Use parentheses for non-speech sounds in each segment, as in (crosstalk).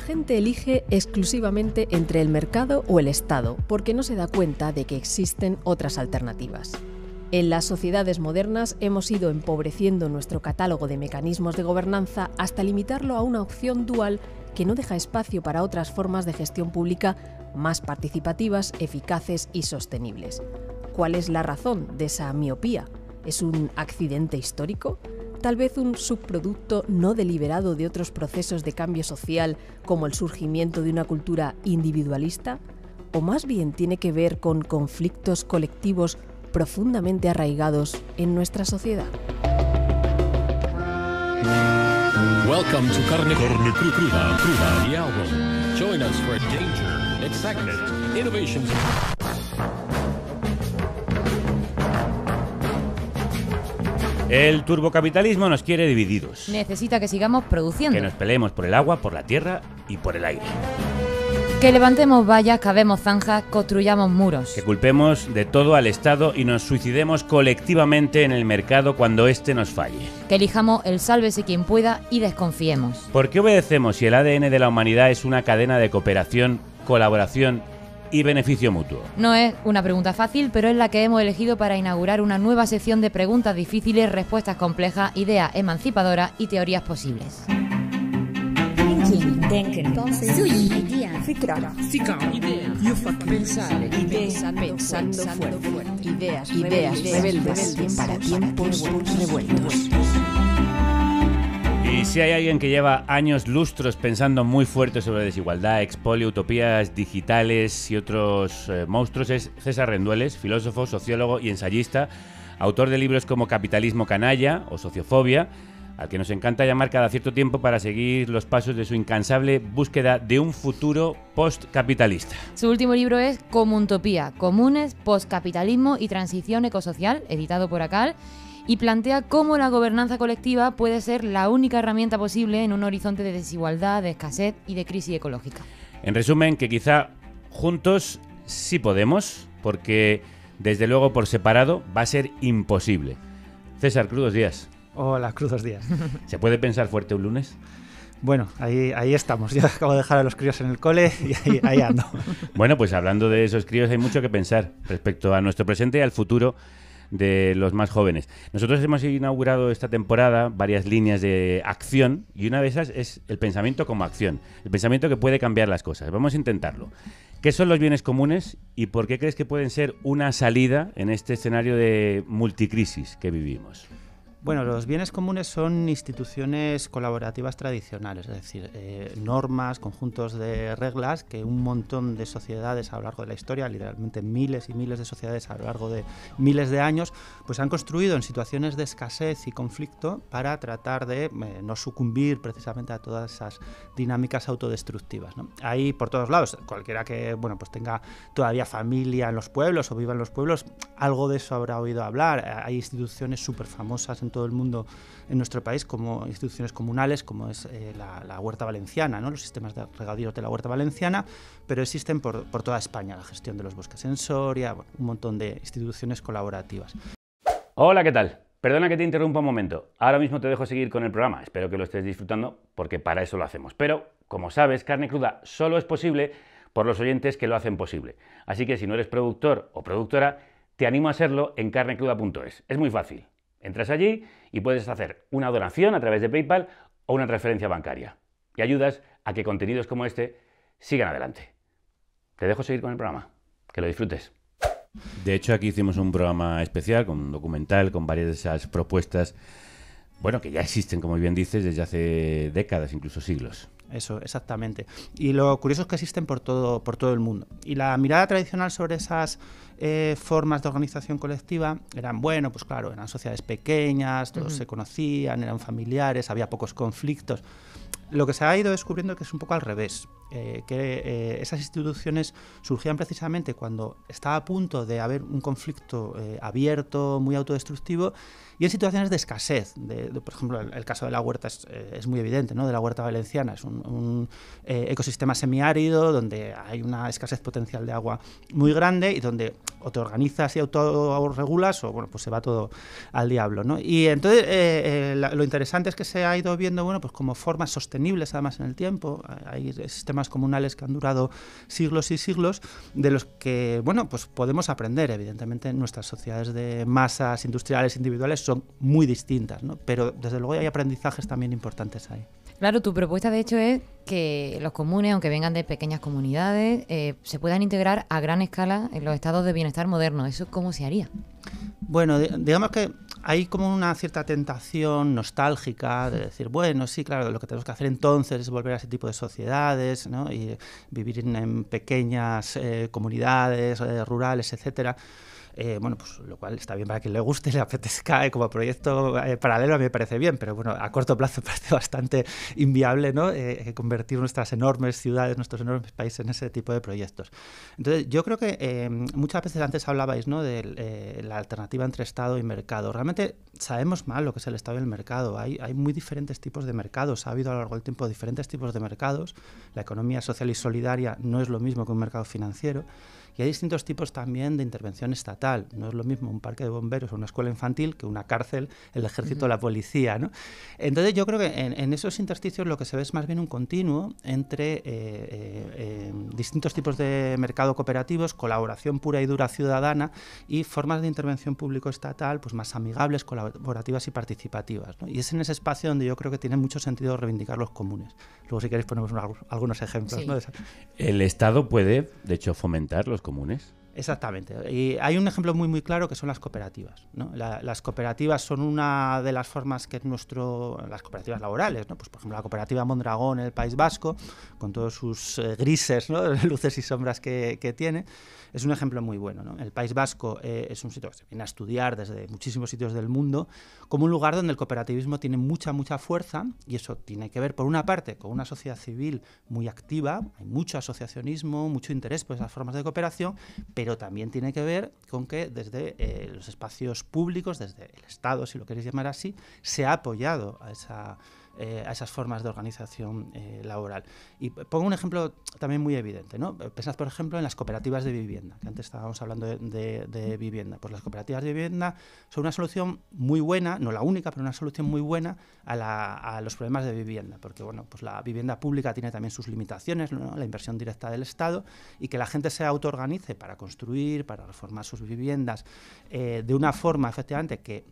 la gente elige exclusivamente entre el mercado o el Estado, porque no se da cuenta de que existen otras alternativas. En las sociedades modernas hemos ido empobreciendo nuestro catálogo de mecanismos de gobernanza hasta limitarlo a una opción dual que no deja espacio para otras formas de gestión pública más participativas, eficaces y sostenibles. ¿Cuál es la razón de esa miopía? ¿Es un accidente histórico? tal vez un subproducto no deliberado de otros procesos de cambio social como el surgimiento de una cultura individualista? ¿O más bien tiene que ver con conflictos colectivos profundamente arraigados en nuestra sociedad? Carne, El turbocapitalismo nos quiere divididos. Necesita que sigamos produciendo. Que nos peleemos por el agua, por la tierra y por el aire. Que levantemos vallas, cavemos zanjas, construyamos muros. Que culpemos de todo al Estado y nos suicidemos colectivamente en el mercado cuando éste nos falle. Que elijamos el sálvese quien pueda y desconfiemos. ¿Por qué obedecemos si el ADN de la humanidad es una cadena de cooperación, colaboración y beneficio mutuo. No es una pregunta fácil, pero es la que hemos elegido para inaugurar una nueva sección de preguntas difíciles, respuestas complejas, ideas emancipadoras y teorías posibles. Y si hay alguien que lleva años lustros pensando muy fuerte sobre desigualdad, expolio, utopías digitales y otros eh, monstruos, es César Rendueles, filósofo, sociólogo y ensayista, autor de libros como Capitalismo Canalla o Sociofobia, al que nos encanta llamar cada cierto tiempo para seguir los pasos de su incansable búsqueda de un futuro postcapitalista. Su último libro es Comuntopía, Comunes, Postcapitalismo y Transición Ecosocial, editado por Acal y plantea cómo la gobernanza colectiva puede ser la única herramienta posible en un horizonte de desigualdad, de escasez y de crisis ecológica. En resumen, que quizá juntos sí podemos, porque desde luego por separado va a ser imposible. César, crudos Díaz. Hola, crudos Díaz. (laughs) ¿Se puede pensar fuerte un lunes? Bueno, ahí, estamos. Yo acabo de dejar a los críos en el cole y ahí ando. (laughs) bueno, pues hablando de esos críos hay mucho que pensar respecto a nuestro presente y al futuro de los más jóvenes. Nosotros hemos inaugurado esta temporada varias líneas de acción y una de esas es el pensamiento como acción, el pensamiento que puede cambiar las cosas. Vamos a intentarlo. ¿Qué son los bienes comunes y por qué crees que pueden ser una salida en este escenario de multicrisis que vivimos? Bueno, los bienes comunes son instituciones colaborativas tradicionales, es decir, eh, normas, conjuntos de reglas que un montón de sociedades a lo largo de la historia, literalmente miles y miles de sociedades a lo largo de miles de años, pues han construido en situaciones de escasez y conflicto para tratar de eh, no sucumbir precisamente a todas esas dinámicas autodestructivas. Ahí por todos lados, cualquiera que bueno, pues tenga todavía familia en los pueblos o viva en los pueblos, algo de eso habrá oído hablar. Hay instituciones súper famosas en todo el mundo, en nuestro país, como instituciones comunales, como es eh, la, Huerta Valenciana, ¿no? los sistemas de regadíos de la Huerta Valenciana, pero existen por, toda España la gestión de los bosques en Soria, un montón de instituciones colaborativas. Hola, ¿qué tal? Perdona que te interrumpa un momento. Ahora mismo te dejo seguir con el programa. Espero que lo estés disfrutando porque para eso lo hacemos. Pero, como sabes, carne cruda solo es posible por los oyentes que lo hacen posible. Así que si no eres productor o productora, te animo a hacerlo en carnecruda.es. Es muy fácil. Entras allí y puedes hacer una donación a través de PayPal o una transferencia bancaria. Y ayudas a que contenidos como este sigan adelante. Te dejo seguir con el programa. Que lo disfrutes. De hecho, aquí hicimos un programa especial con un documental, con varias de esas propuestas, bueno, que ya existen, como bien dices, desde hace décadas, incluso siglos eso, exactamente. Y lo curioso es que existen por todo, por todo el mundo. Y la mirada tradicional sobre esas eh, formas de organización colectiva eran, bueno, pues claro, eran sociedades pequeñas, todos se conocían, eran familiares, había pocos conflictos. Lo que se ha ido descubriendo es que es un poco al revés. Eh, que eh, esas instituciones surgían precisamente cuando estaba a punto de haber un conflicto eh, abierto, muy autodestructivo, y en situaciones de escasez. por ejemplo, el, caso de la huerta es, muy evidente, ¿no? de la huerta valenciana. Es un, ecosistema semiárido donde hay una escasez potencial de agua muy grande y donde o te organizas y autorregulas o bueno, pues se va todo al diablo. Y entonces lo interesante es que se ha ido viendo bueno, pues como formas sostenibles además en el tiempo. Hay sistemas comunales que han durado siglos y siglos, de los que, bueno, pues podemos aprender. Evidentemente, nuestras sociedades de masas industriales individuales son muy distintas, ¿no? Pero desde luego hay aprendizajes también importantes ahí. Claro, tu propuesta de hecho es que los comunes, aunque vengan de pequeñas comunidades, eh, se puedan integrar a gran escala en los estados de bienestar moderno, ¿Eso cómo se haría? Bueno, digamos que hay como una cierta tentación nostálgica de decir, bueno, sí, claro, lo que tenemos que hacer entonces es volver a ese tipo de sociedades y vivir en, pequeñas eh, comunidades eh, rurales, etcétera. Eh, bueno, pues lo cual está bien para quien le guste, (laughs) le apetezca, eh, como proyecto eh, paralelo a mí me parece bien, pero bueno, a corto plazo (laughs) parece bastante inviable ¿no? convertir nuestras enormes ciudades, nuestros enormes países en ese tipo de proyectos. Entonces, yo creo que muchas veces antes hablabais ¿no? de la alternativa entre Estado y mercado. Realmente sabemos mal lo que es el Estado y el mercado. Hay, hay muy diferentes tipos de mercados. Ha habido a lo largo del tiempo diferentes tipos de mercados. La economía social y solidaria no es lo mismo que un mercado financiero hay distintos tipos también de intervención estatal. No es lo mismo un parque de bomberos o una escuela infantil que una cárcel, el ejército o la policía. ¿no? Entonces yo creo que en, esos intersticios lo que se ve es más bien un continuo entre eh, eh, eh, distintos tipos de mercado cooperativos, colaboración pura y dura ciudadana y formas de intervención público-estatal pues, más amigables, colaborativas y participativas. Y es en ese espacio donde yo creo que tiene mucho sentido reivindicar los comunes. Luego, si queréis, ponemos algunos ejemplos. El Estado puede, de hecho, fomentar los comunes. Exactamente. Y hay un ejemplo muy muy claro que son las cooperativas. las cooperativas son una de las formas que nuestro las cooperativas laborales, ¿no? pues por ejemplo la cooperativa Mondragón en el País Vasco, con todos sus eh, grises, ¿no? (laughs) luces y sombras que, que tiene es un ejemplo muy bueno. El País Vasco eh, es un sitio que se viene a estudiar desde muchísimos sitios del mundo como un lugar donde el cooperativismo tiene mucha, mucha fuerza y eso tiene que ver, por una parte, con una sociedad civil muy activa, hay mucho asociacionismo, mucho interés por esas formas de cooperación, pero también tiene que ver con que desde eh, los espacios públicos, desde el Estado, si lo queréis llamar así, se ha apoyado a esa eh, a esas formas de organización eh, laboral. Y pongo un ejemplo también muy evidente. ¿no? Pensad, por ejemplo, en las cooperativas de vivienda, que antes estábamos hablando de, vivienda. Pues las cooperativas de vivienda son una solución muy buena, no la única, pero una solución muy buena a, los problemas de vivienda, porque bueno, pues la vivienda pública tiene también sus limitaciones, la inversión directa del Estado, y que la gente se autoorganice para construir, para reformar sus viviendas, eh, de una forma efectivamente que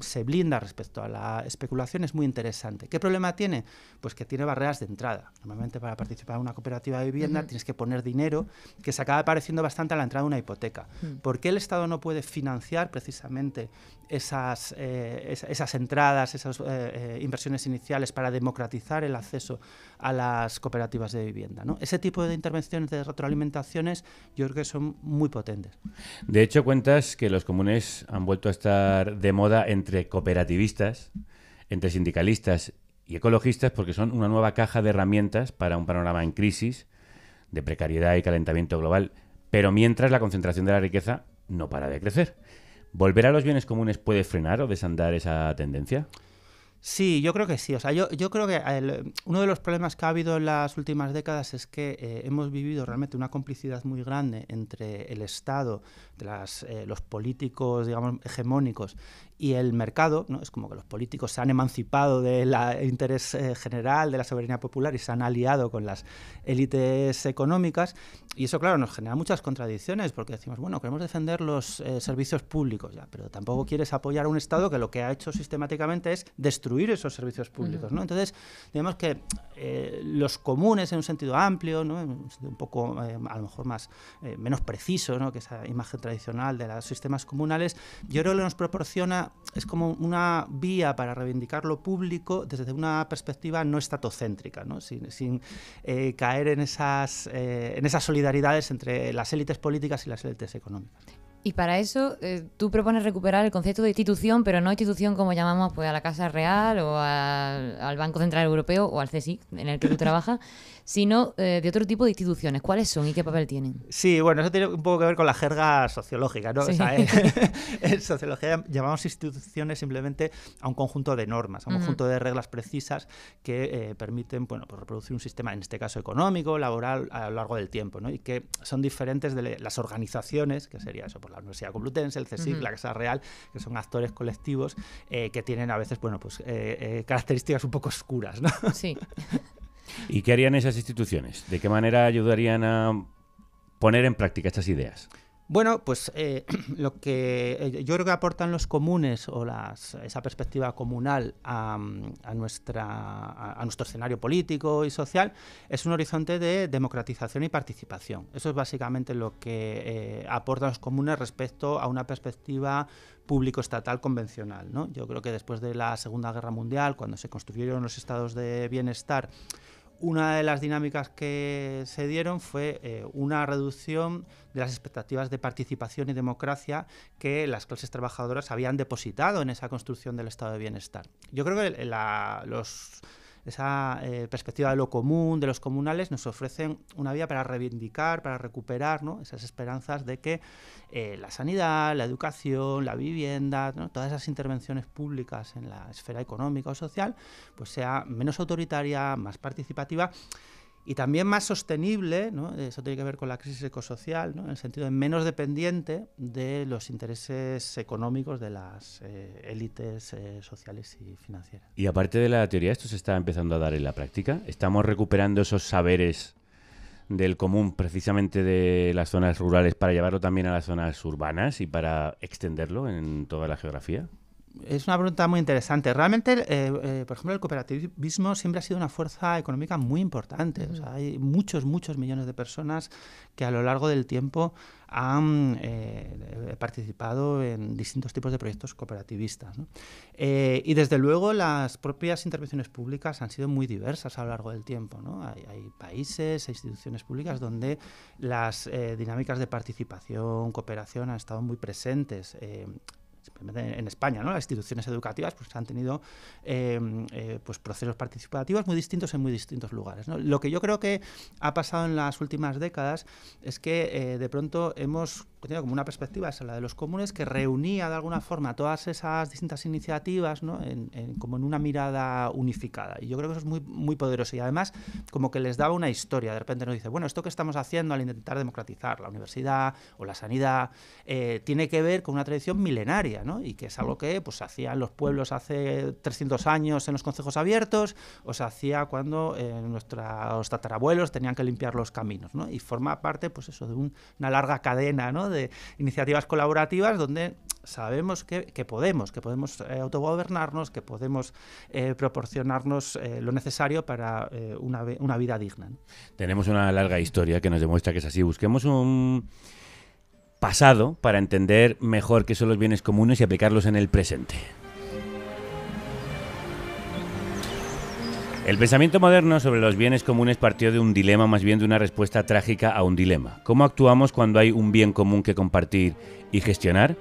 se blinda respecto a la especulación es muy interesante ¿Qué problema tiene? Pues que tiene barreras de entrada. Normalmente para participar en una cooperativa de vivienda tienes que poner dinero que se acaba pareciendo bastante a la entrada de una hipoteca. Mm. ¿Por qué el Estado no puede financiar precisamente esas, eh, entradas, esas eh, eh, inversiones iniciales para democratizar el acceso a las cooperativas de vivienda? Ese tipo de intervenciones de retroalimentaciones yo creo que son muy potentes. De hecho, cuentas que los comunes han vuelto a estar de moda entre cooperativistas entre sindicalistas y ecologistas porque son una nueva caja de herramientas para un panorama en crisis de precariedad y calentamiento global, pero mientras la concentración de la riqueza no para de crecer. ¿Volver a los bienes comunes puede frenar o desandar esa tendencia? Sí, yo creo que sí. O sea, yo, creo que uno de los problemas que ha habido en las últimas décadas es que eh, hemos vivido realmente una complicidad muy grande entre el Estado, las, eh, los políticos, digamos, hegemónicos y el mercado, ¿no? es como que los políticos se han emancipado del interés eh, general, de la soberanía popular y se han aliado con las élites económicas. Y eso, claro, nos genera muchas contradicciones porque decimos, bueno, queremos defender los eh, servicios públicos, ya, pero tampoco mm. quieres apoyar a un Estado que lo que ha hecho sistemáticamente es destruir esos servicios públicos. ¿no? Entonces, digamos que eh, los comunes en un sentido amplio, ¿no? un, un poco, a lo mejor más, menos preciso que esa imagen tradicional de los sistemas comunales, yo creo que nos proporciona es como una vía para reivindicar lo público desde una perspectiva no estatocéntrica, ¿no? sin, eh, caer en esas, eh, en esas solidaridades entre las élites políticas y las élites económicas. Y para eso eh, tú propones recuperar el concepto de institución, pero no institución como llamamos pues, a la Casa Real o al Banco Central Europeo o al CSIC, en el que tú trabajas, sino eh, de otro tipo de instituciones. ¿Cuáles son y qué papel tienen? Sí, bueno, eso tiene un poco que ver con la jerga sociológica, ¿no? (laughs) Eh, (laughs) en, sociología llamamos instituciones simplemente a un conjunto de normas, a un conjunto de reglas precisas que eh, permiten, bueno, pues, reproducir un sistema, en este caso económico, laboral, a lo largo del tiempo, ¿no? Y que son diferentes de las organizaciones, que sería eso, por pues, la Universidad Complutense, el CSIC, la Casa Real, que son actores colectivos que tienen a veces, bueno, pues características un poco oscuras, ¿no? Sí. (laughs) ¿Y qué harían esas instituciones? ¿De qué manera ayudarían a poner en práctica estas ideas? Bueno, pues eh, (clears throat) lo que eh, yo creo que aportan los comunes o esa perspectiva comunal a, nuestro escenario político y social es un horizonte de democratización y participación. Eso es básicamente lo que eh, aportan los comunes respecto a una perspectiva público-estatal convencional. ¿no? Yo creo que después de la Segunda Guerra Mundial, cuando se construyeron los estados de bienestar, una de las dinámicas que se dieron fue eh, una reducción de las expectativas de participación y democracia que las clases trabajadoras habían depositado en esa construcción del estado de bienestar. Yo creo que los esa eh, perspectiva de lo común, de los comunales, nos ofrecen una vía para reivindicar, para recuperar esas esperanzas de que eh, la sanidad, la educación, la vivienda, todas esas intervenciones públicas en la esfera económica o social, pues sea menos autoritaria, más participativa y también más sostenible, eso tiene que ver con la crisis ecosocial, ¿no? en el sentido de menos dependiente de los intereses económicos de las eh, élites eh, sociales y financieras. Y aparte de la teoría, esto se está empezando a dar en la práctica. Estamos recuperando esos saberes del común precisamente de las zonas rurales para llevarlo también a las zonas urbanas y para extenderlo en toda la geografía es una pregunta muy interesante. Realmente, eh, eh, por ejemplo, el cooperativismo siempre ha sido una fuerza económica muy importante. hay muchos, muchos millones de personas que a lo largo del tiempo han eh, participado en distintos tipos de proyectos cooperativistas. y desde luego las propias intervenciones públicas han sido muy diversas a lo largo del tiempo. ¿no? Hay, hay, países e instituciones públicas donde las dinámicas de participación, cooperación han estado muy presentes en España, ¿no? las instituciones educativas pues, han tenido eh, eh, pues, procesos participativos muy distintos en muy distintos lugares. Lo que yo creo que ha pasado en las últimas décadas es que eh, de pronto hemos tiene como una perspectiva, es la de los comunes, que reunía de alguna forma todas esas distintas iniciativas en, como en una mirada unificada. Y yo creo que eso es muy, muy poderoso. Y además, como que les daba una historia. De repente nos dice, bueno, esto que estamos haciendo al intentar democratizar la universidad o la sanidad eh, tiene que ver con una tradición milenaria, ¿no? Y que es algo que pues, se hacía en los pueblos hace 300 años en los consejos abiertos o se hacía cuando eh, nuestros tatarabuelos tenían que limpiar los caminos, Y forma parte, pues eso, de una larga cadena, De de iniciativas colaborativas donde sabemos que, podemos, que podemos eh, autogobernarnos, que podemos eh, proporcionarnos eh, lo necesario para una, vida digna. Tenemos una larga historia que nos demuestra que es así. Busquemos un pasado para entender mejor qué son los bienes comunes y aplicarlos en el presente. El pensamiento moderno sobre los bienes comunes partió de un dilema, más bien de una respuesta trágica a un dilema. ¿Cómo actuamos cuando hay un bien común que compartir y gestionar?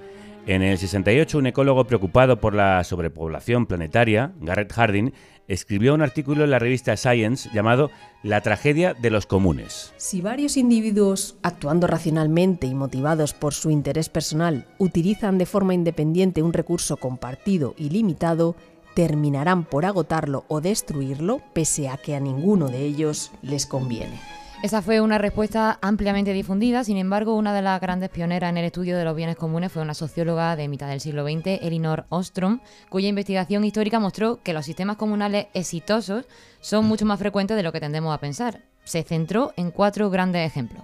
En el 68, un ecólogo preocupado por la sobrepoblación planetaria, Garrett Hardin, escribió un artículo en la revista Science llamado La tragedia de los comunes. Si varios individuos, actuando racionalmente y motivados por su interés personal, utilizan de forma independiente un recurso compartido y limitado, terminarán por agotarlo o destruirlo, pese a que a ninguno de ellos les conviene. Esa fue una respuesta ampliamente difundida, sin embargo, una de las grandes pioneras en el estudio de los bienes comunes fue una socióloga de mitad del siglo XX, Elinor Ostrom, cuya investigación histórica mostró que los sistemas comunales exitosos son mucho más frecuentes de lo que tendemos a pensar. Se centró en cuatro grandes ejemplos.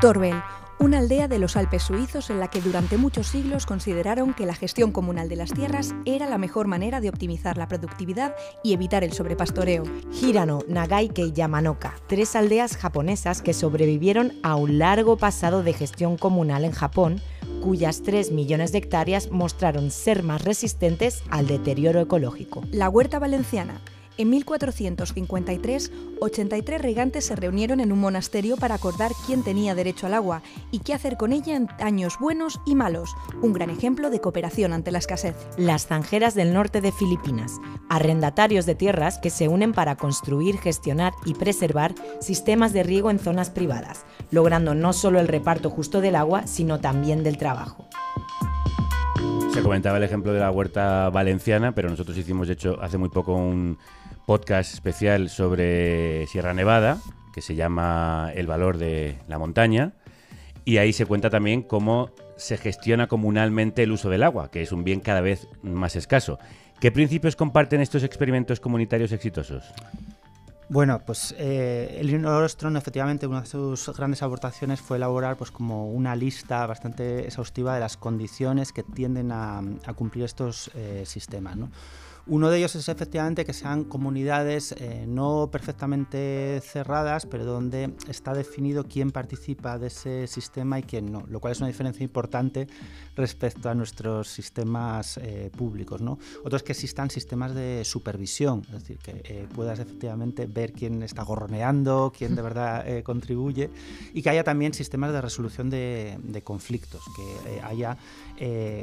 Torbel, una aldea de los Alpes suizos en la que durante muchos siglos consideraron que la gestión comunal de las tierras era la mejor manera de optimizar la productividad y evitar el sobrepastoreo. Hirano, Nagaike y Yamanoka, tres aldeas japonesas que sobrevivieron a un largo pasado de gestión comunal en Japón, cuyas 3 millones de hectáreas mostraron ser más resistentes al deterioro ecológico. La huerta valenciana, en 1453, 83 regantes se reunieron en un monasterio para acordar quién tenía derecho al agua y qué hacer con ella en años buenos y malos, un gran ejemplo de cooperación ante la escasez. Las zanjeras del norte de Filipinas, arrendatarios de tierras que se unen para construir, gestionar y preservar sistemas de riego en zonas privadas, logrando no solo el reparto justo del agua, sino también del trabajo. Se comentaba el ejemplo de la huerta valenciana, pero nosotros hicimos, de hecho, hace muy poco un podcast especial sobre Sierra Nevada, que se llama El valor de la montaña, y ahí se cuenta también cómo se gestiona comunalmente el uso del agua, que es un bien cada vez más escaso. ¿Qué principios comparten estos experimentos comunitarios exitosos? Bueno, pues eh, el Ostron, efectivamente, una de sus grandes aportaciones fue elaborar pues, como una lista bastante exhaustiva de las condiciones que tienden a, cumplir estos eh, sistemas. ¿no? Uno de ellos es efectivamente que sean comunidades eh, no perfectamente cerradas, pero donde está definido quién participa de ese sistema y quién no, lo cual es una diferencia importante respecto a nuestros sistemas eh, públicos. Otro es que existan sistemas de supervisión, es decir, que eh, puedas efectivamente ver quién está gorroneando, quién de (laughs) verdad contribuye, y que haya también sistemas de resolución de, conflictos, que haya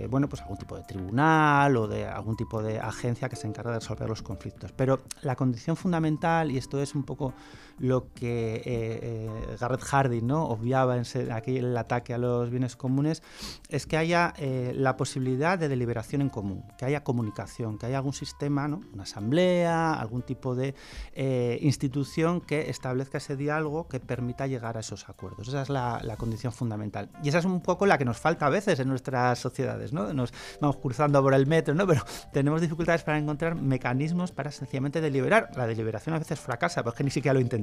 bueno, pues algún tipo de tribunal o de algún tipo de agencia que se encarga de resolver los conflictos. Pero la condición fundamental, y esto es un poco lo que eh, eh, Garrett Harding ¿no? obviaba en el ataque a los bienes comunes, es que haya eh, la posibilidad de deliberación en común, que haya comunicación, que haya algún sistema, una asamblea, algún tipo de institución que establezca ese diálogo que permita llegar a esos acuerdos. Esa es la, condición fundamental. Y esa es un poco la que nos falta a veces en nuestras sociedades, Nos vamos cruzando por el metro, ¿no? (laughs) Pero tenemos dificultades para encontrar mecanismos para sencillamente deliberar. La deliberación a veces fracasa, porque ni siquiera lo intentamos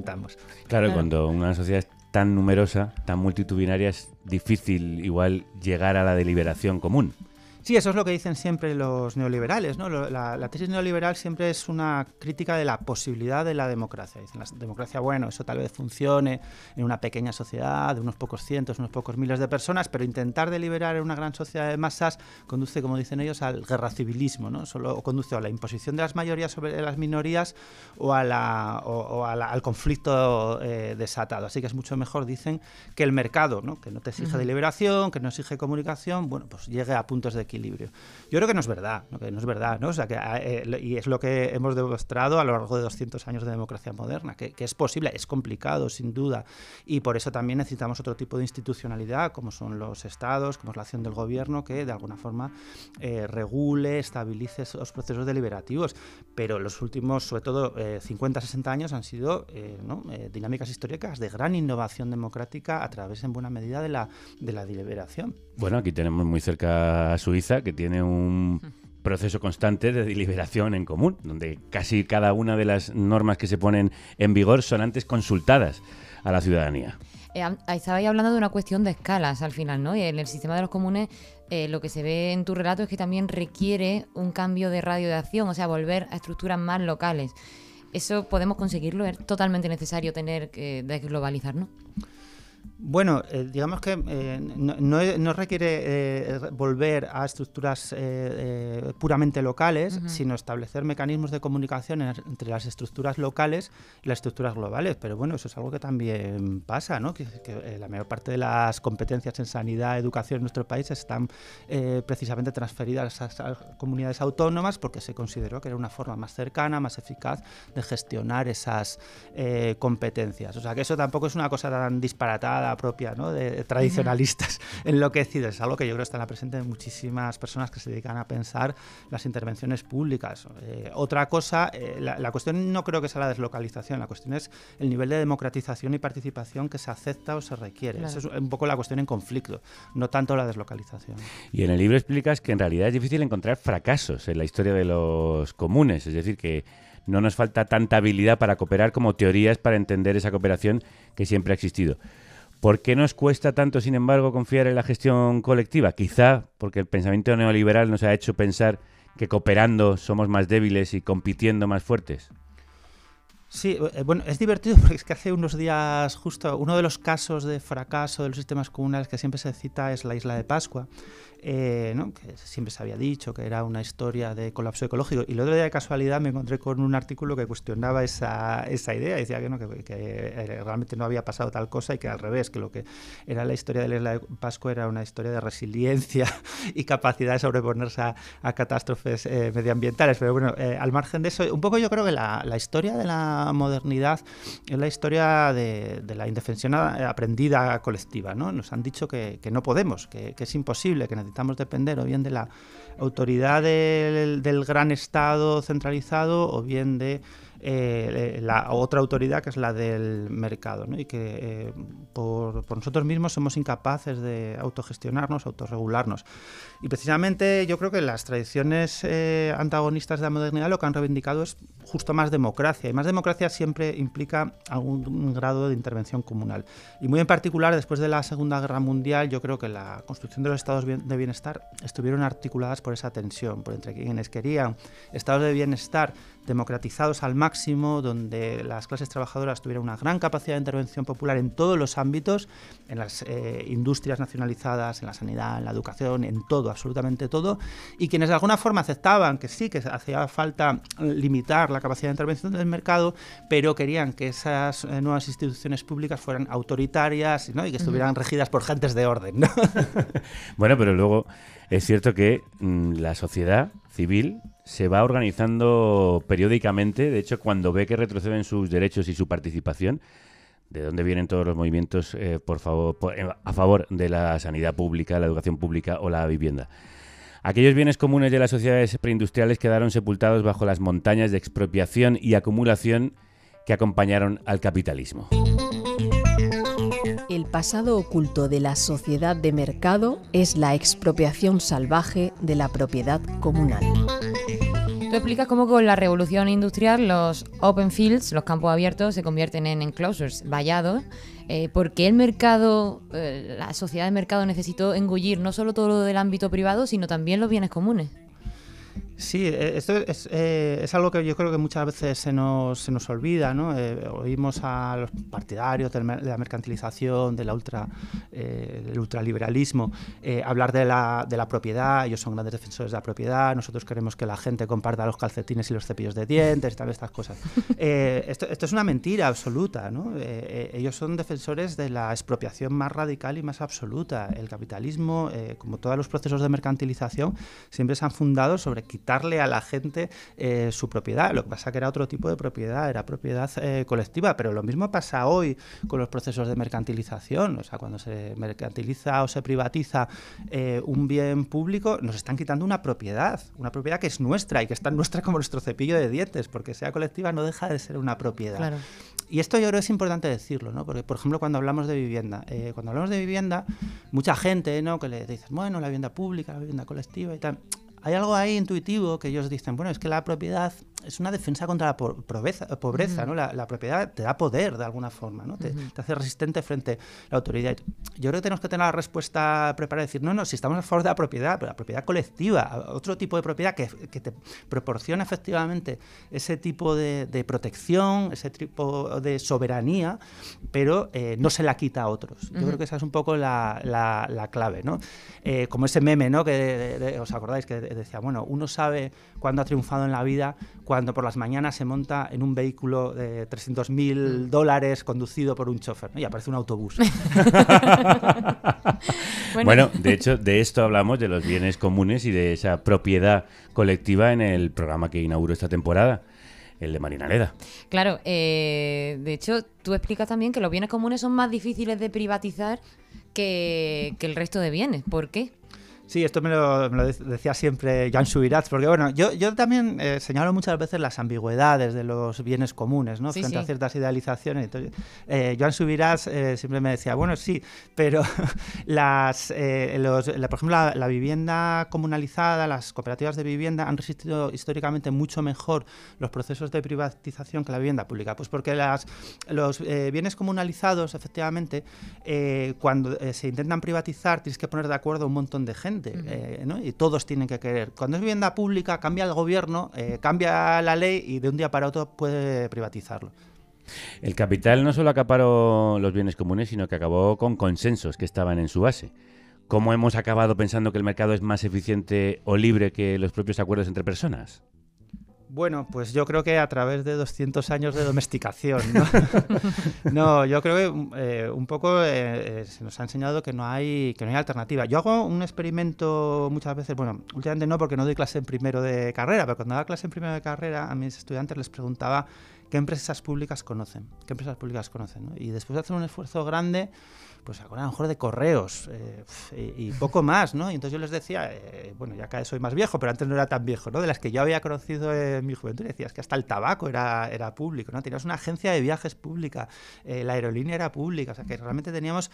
claro, cuando una sociedad es tan numerosa, tan multitudinaria, es difícil igual llegar a la deliberación común. Sí, eso es lo que dicen siempre los neoliberales. ¿no? La, tesis neoliberal siempre es una crítica de la posibilidad de la democracia. Dicen, la democracia, bueno, eso tal vez funcione en una pequeña sociedad, de unos pocos cientos, unos pocos miles de personas, pero intentar deliberar en una gran sociedad de masas conduce, como dicen ellos, al guerra civilismo. ¿no? Solo conduce a la imposición de las mayorías sobre las minorías o, la, al conflicto eh, desatado. Así que es mucho mejor, dicen, que el mercado, ¿no? que no te exige deliberación, que no exige comunicación, bueno, pues llegue a puntos de yo creo que no es verdad, no es verdad, ah, eh, y es lo que hemos demostrado a lo largo de 200 años de democracia moderna, que, es posible, es complicado, sin duda, y por eso también necesitamos otro tipo de institucionalidad, como son los estados, como es la acción del gobierno, que de alguna forma eh, regule, estabilice esos procesos deliberativos. Pero los últimos, sobre todo 50, eh, 60 años, han sido dinámicas históricas de gran innovación democrática a través, en buena medida, de la deliberación. Bueno, aquí tenemos muy cerca a Suiza, que tiene un proceso constante de deliberación en común, donde casi cada una de las normas que se ponen en vigor son antes consultadas a la ciudadanía. Eh, estabais hablando de una cuestión de escalas al final, ¿no? Y en el sistema de los comunes eh, lo que se ve en tu relato es que también requiere un cambio de radio de acción, o sea, volver a estructuras más locales. ¿Eso podemos conseguirlo? ¿Es totalmente necesario tener que no? Bueno, eh, digamos que eh, no, requiere eh, volver a estructuras puramente locales, sino establecer mecanismos de comunicación entre las estructuras locales y las estructuras globales. Pero bueno, eso es algo que también pasa, ¿no? Que, la mayor parte de las competencias en sanidad, educación en nuestro país están precisamente transferidas a, las comunidades autónomas porque se consideró que era una forma más cercana, más eficaz de gestionar esas competencias. O sea que eso tampoco es una cosa tan disparatada propia, de tradicionalistas (laughs) enloquecidos. Es algo que yo creo está la presente de muchísimas personas que se dedican a pensar las intervenciones públicas. Eh, otra cosa, eh, la, cuestión no creo que sea la deslocalización, la cuestión es el nivel de democratización y participación que se acepta o se requiere. es un poco la cuestión en conflicto, no tanto la deslocalización. Y en el libro explicas que en realidad es difícil encontrar fracasos en la historia de los comunes, es decir, que no nos falta tanta habilidad para cooperar como teorías para entender esa cooperación que siempre ha existido. ¿Por qué nos cuesta tanto, sin embargo, confiar en la gestión colectiva? Quizá porque el pensamiento neoliberal nos ha hecho pensar que cooperando somos más débiles y compitiendo más fuertes. Sí, eh, eh, bueno, es divertido (laughs) porque es que hace unos días justo uno de los casos de fracaso de los sistemas comunales que siempre se cita es la isla de Pascua. Eh, ¿no? que siempre se había dicho que era una historia de colapso ecológico. Y el otro día de casualidad me encontré con un artículo que cuestionaba esa, idea, decía que, no, eh, realmente no había pasado tal cosa y que al revés, que lo que era la historia de la isla de Pascua era una historia de resiliencia (laughs) y capacidad de sobreponerse a, catástrofes eh, medioambientales. Pero bueno, al margen de eso, un poco yo creo que la, historia de la modernidad es la historia de, la indefensión aprendida colectiva. ¿no? Nos han dicho que, no podemos, que, que es imposible, que necesitamos depender o bien de la autoridad del, del gran Estado centralizado o bien de eh, eh, la otra autoridad que es la del mercado y que eh, por, nosotros mismos somos incapaces de autogestionarnos, autorregularnos. Y precisamente yo creo que las tradiciones antagonistas de la modernidad lo que han reivindicado es justo más democracia y más democracia siempre implica algún grado de intervención comunal. Y muy en particular después de la Segunda Guerra Mundial yo creo que la construcción de los estados de bienestar estuvieron articuladas por esa tensión, por entre quienes querían estados de bienestar democratizados al máximo, donde las clases trabajadoras tuvieran una gran capacidad de intervención popular en todos los ámbitos, en las eh, industrias nacionalizadas, en la sanidad, en la educación, en todo, absolutamente todo, y quienes de alguna forma aceptaban que sí, que hacía falta limitar la capacidad de intervención del mercado, pero querían que esas eh, nuevas instituciones públicas fueran autoritarias y que estuvieran regidas por gentes de orden. (laughs) bueno, pero luego es cierto que mm, la sociedad civil se va organizando periódicamente. De hecho, cuando ve que retroceden sus derechos y su participación, de dónde vienen todos los movimientos eh, por favor, eh, a favor de la sanidad pública, la educación pública o la vivienda. Aquellos bienes comunes de las sociedades preindustriales quedaron sepultados bajo las montañas de expropiación y acumulación que acompañaron al capitalismo pasado oculto de la sociedad de mercado es la expropiación salvaje de la propiedad comunal. Tú explicas cómo con la revolución industrial los open fields, los campos abiertos, se convierten en enclosures, vallados, eh, porque el mercado, eh, la sociedad de mercado necesitó engullir no solo todo lo del ámbito privado, sino también los bienes comunes. Sí, e, esto eh, es, algo que yo creo que muchas veces se nos, se nos olvida, ¿no? Eh, oímos a los partidarios de la mercantilización, de la ultra, eh, del ultraliberalismo, eh, hablar de la, de la, propiedad, ellos son grandes defensores de la propiedad, nosotros queremos que la gente comparta los calcetines y los cepillos de dientes, y tal, estas cosas. (laughs) Esto, esto, es una mentira absoluta, ¿no? ellos son defensores de la expropiación más radical y más absoluta. El capitalismo, como todos los procesos de mercantilización, siempre se han fundado sobre quitar darle a la gente eh, su propiedad. Lo que pasa que era otro tipo de propiedad, era propiedad eh, colectiva, pero lo mismo pasa hoy con los procesos de mercantilización. O sea, cuando se mercantiliza o se privatiza eh, un bien público, nos están quitando una propiedad, una propiedad que es nuestra y que está nuestra como nuestro cepillo de dientes, porque sea colectiva no deja de ser una propiedad. Y esto yo creo que es importante decirlo, ¿no? Porque, por ejemplo, cuando hablamos de vivienda, cuando hablamos de vivienda, mucha gente, ¿no? Que le dice, bueno, la vivienda pública, la vivienda colectiva y tal hay algo ahí intuitivo que ellos dicen, bueno, es que la propiedad es una defensa contra la pobreza, pobreza ¿no? La, propiedad te da poder de alguna forma, ¿no? te, hace resistente frente a la autoridad. Yo creo que tenemos que tener la respuesta preparada y decir, no, no, si estamos a favor de la propiedad, pero la propiedad colectiva, otro tipo de propiedad que, que te proporciona efectivamente ese tipo de, protección, ese tipo de soberanía, pero eh, no se la quita a otros. Yo creo que esa es un poco la, la, clave, ¿no? Eh, como ese meme, ¿no? Que os acordáis que decía, bueno, uno sabe cuándo ha triunfado en la vida, cuando por las mañanas se monta en un vehículo de 300.000 mil mm. dólares conducido por un chofer y aparece un autobús. (laughs) bueno. de hecho, de esto hablamos, de los bienes comunes y de esa propiedad colectiva en el programa que inauguró esta temporada. El de Marinaleda. Claro, eh, de hecho, tú explicas también que los bienes comunes son más difíciles de privatizar que, que el resto de bienes. ¿Por qué? Sí, esto me lo, decía siempre Jan subirás porque bueno, yo, también eh, señalo muchas veces las ambigüedades de los bienes comunes, ¿no? Frente a ciertas idealizaciones. Eh, Joan eh, Jan siempre me decía, bueno, sí, pero (laughs) las, eh, la, por ejemplo, la, vivienda comunalizada, las cooperativas de vivienda han resistido históricamente mucho mejor los procesos de privatización que la vivienda pública, pues porque las, los bienes comunalizados, efectivamente, cuando se intentan privatizar, tienes que poner de acuerdo un montón de gente eh, y todos tienen que querer. Cuando es vivienda pública, cambia el gobierno, eh, cambia la ley y de un día para otro puede privatizarlo. El capital no solo acaparó los bienes comunes, sino que acabó con consensos que estaban en su base. ¿Cómo hemos acabado pensando que el mercado es más eficiente o libre que los propios acuerdos entre personas? Bueno, pues yo creo que a través de 200 años de domesticación. No, (laughs) no yo creo que eh, un poco eh, eh, se nos ha enseñado que no, hay, que no hay alternativa. Yo hago un experimento muchas veces, bueno, últimamente no porque no doy clase en primero de carrera, pero cuando daba clase en primero de carrera a mis estudiantes les preguntaba qué empresas públicas conocen, qué empresas públicas conocen. ¿no? Y después de hacer un esfuerzo grande pues a lo mejor de correos eh, y, poco más, ¿no? Y entonces yo les decía, eh, bueno, ya cada vez soy más viejo, pero antes no era tan viejo, ¿no? De las que yo había conocido en mi juventud, decías que hasta el tabaco era, era público, ¿no? Tenías una agencia de viajes pública, eh, la aerolínea era pública, o sea que realmente teníamos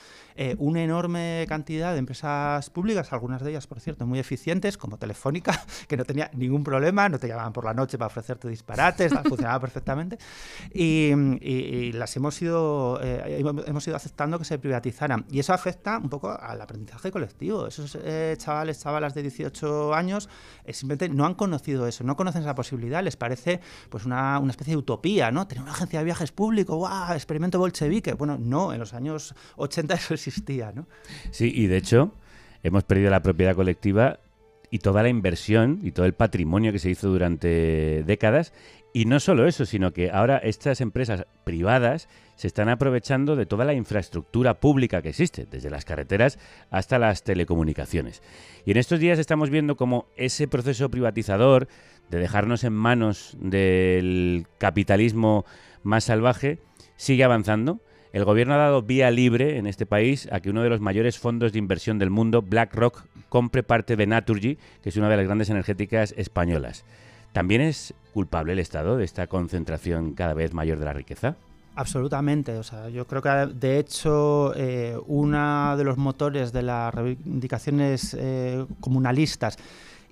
una enorme cantidad de empresas públicas, algunas de ellas, por cierto, muy eficientes, como Telefónica, (laughs) que no tenía ningún problema, no te llamaban por la noche para ofrecerte disparates, funcionaba perfectamente, y, las hemos ido, hemos ido aceptando que se privatizaran y eso afecta un poco al aprendizaje colectivo. Esos eh, chavales, chavalas de 18 años eh, simplemente no han conocido eso, no conocen esa posibilidad, les parece pues una, especie de utopía, ¿no? Tener una agencia de viajes público, Experimento bolchevique. Bueno, no, en los años 80 eso existía, ¿no? Sí, y de hecho hemos perdido la propiedad colectiva y toda la inversión y todo el patrimonio que se hizo durante décadas. Y no solo eso, sino que ahora estas empresas privadas se están aprovechando de toda la infraestructura pública que existe, desde las carreteras hasta las telecomunicaciones. Y en estos días estamos viendo cómo ese proceso privatizador de dejarnos en manos del capitalismo más salvaje sigue avanzando. El gobierno ha dado vía libre en este país a que uno de los mayores fondos de inversión del mundo, BlackRock, compre parte de Naturgy, que es una de las grandes energéticas españolas. ¿También es culpable el Estado de esta concentración cada vez mayor de la riqueza? Absolutamente. O sea, yo creo que de hecho eh, uno de los motores de las reivindicaciones eh, comunalistas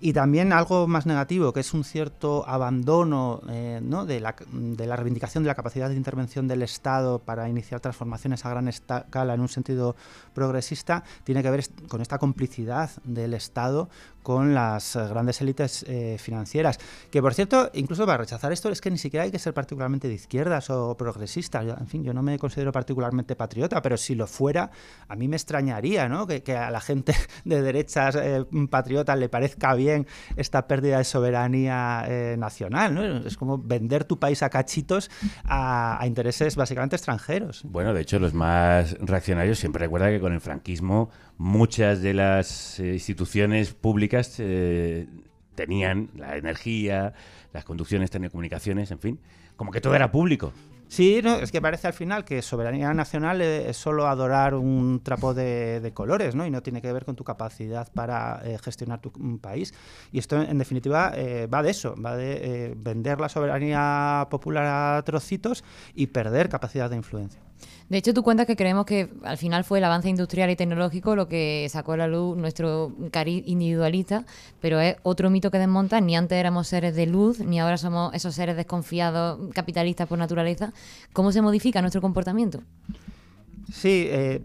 y también algo más negativo, que es un cierto abandono eh, de, la, reivindicación de la capacidad de intervención del Estado para iniciar transformaciones a gran escala en un sentido progresista, tiene que ver con esta complicidad del Estado con las eh, grandes élites eh, financieras. Que por cierto, incluso para rechazar esto es que ni siquiera hay que ser particularmente de izquierdas o progresistas. en fin, yo no me considero particularmente patriota, pero si lo fuera, a mí me extrañaría ¿no? que, a la gente (laughs) de derechas patriota le parezca bien esta pérdida de soberanía eh, nacional. Es como vender tu país a cachitos a, intereses básicamente extranjeros. Bueno, de hecho, los más reaccionarios siempre recuerdan que con el franquismo muchas de las eh, instituciones públicas eh, tenían la energía, las conducciones, telecomunicaciones, en fin, como que todo era público. Sí, es que parece al final que soberanía nacional es solo adorar un trapo de, colores, ¿no? Y no tiene que ver con tu capacidad para eh, gestionar tu país. Y esto, en definitiva, eh, va de eso, va de eh, vender la soberanía popular a trocitos y perder capacidad de influencia. De hecho, tú cuentas que creemos que al final fue el avance industrial y tecnológico lo que sacó a la luz nuestro cariz individualista, pero es otro mito que desmonta. Ni antes éramos seres de luz, ni ahora somos esos seres desconfiados, capitalistas por naturaleza. ¿Cómo se modifica nuestro comportamiento? Sí, eh,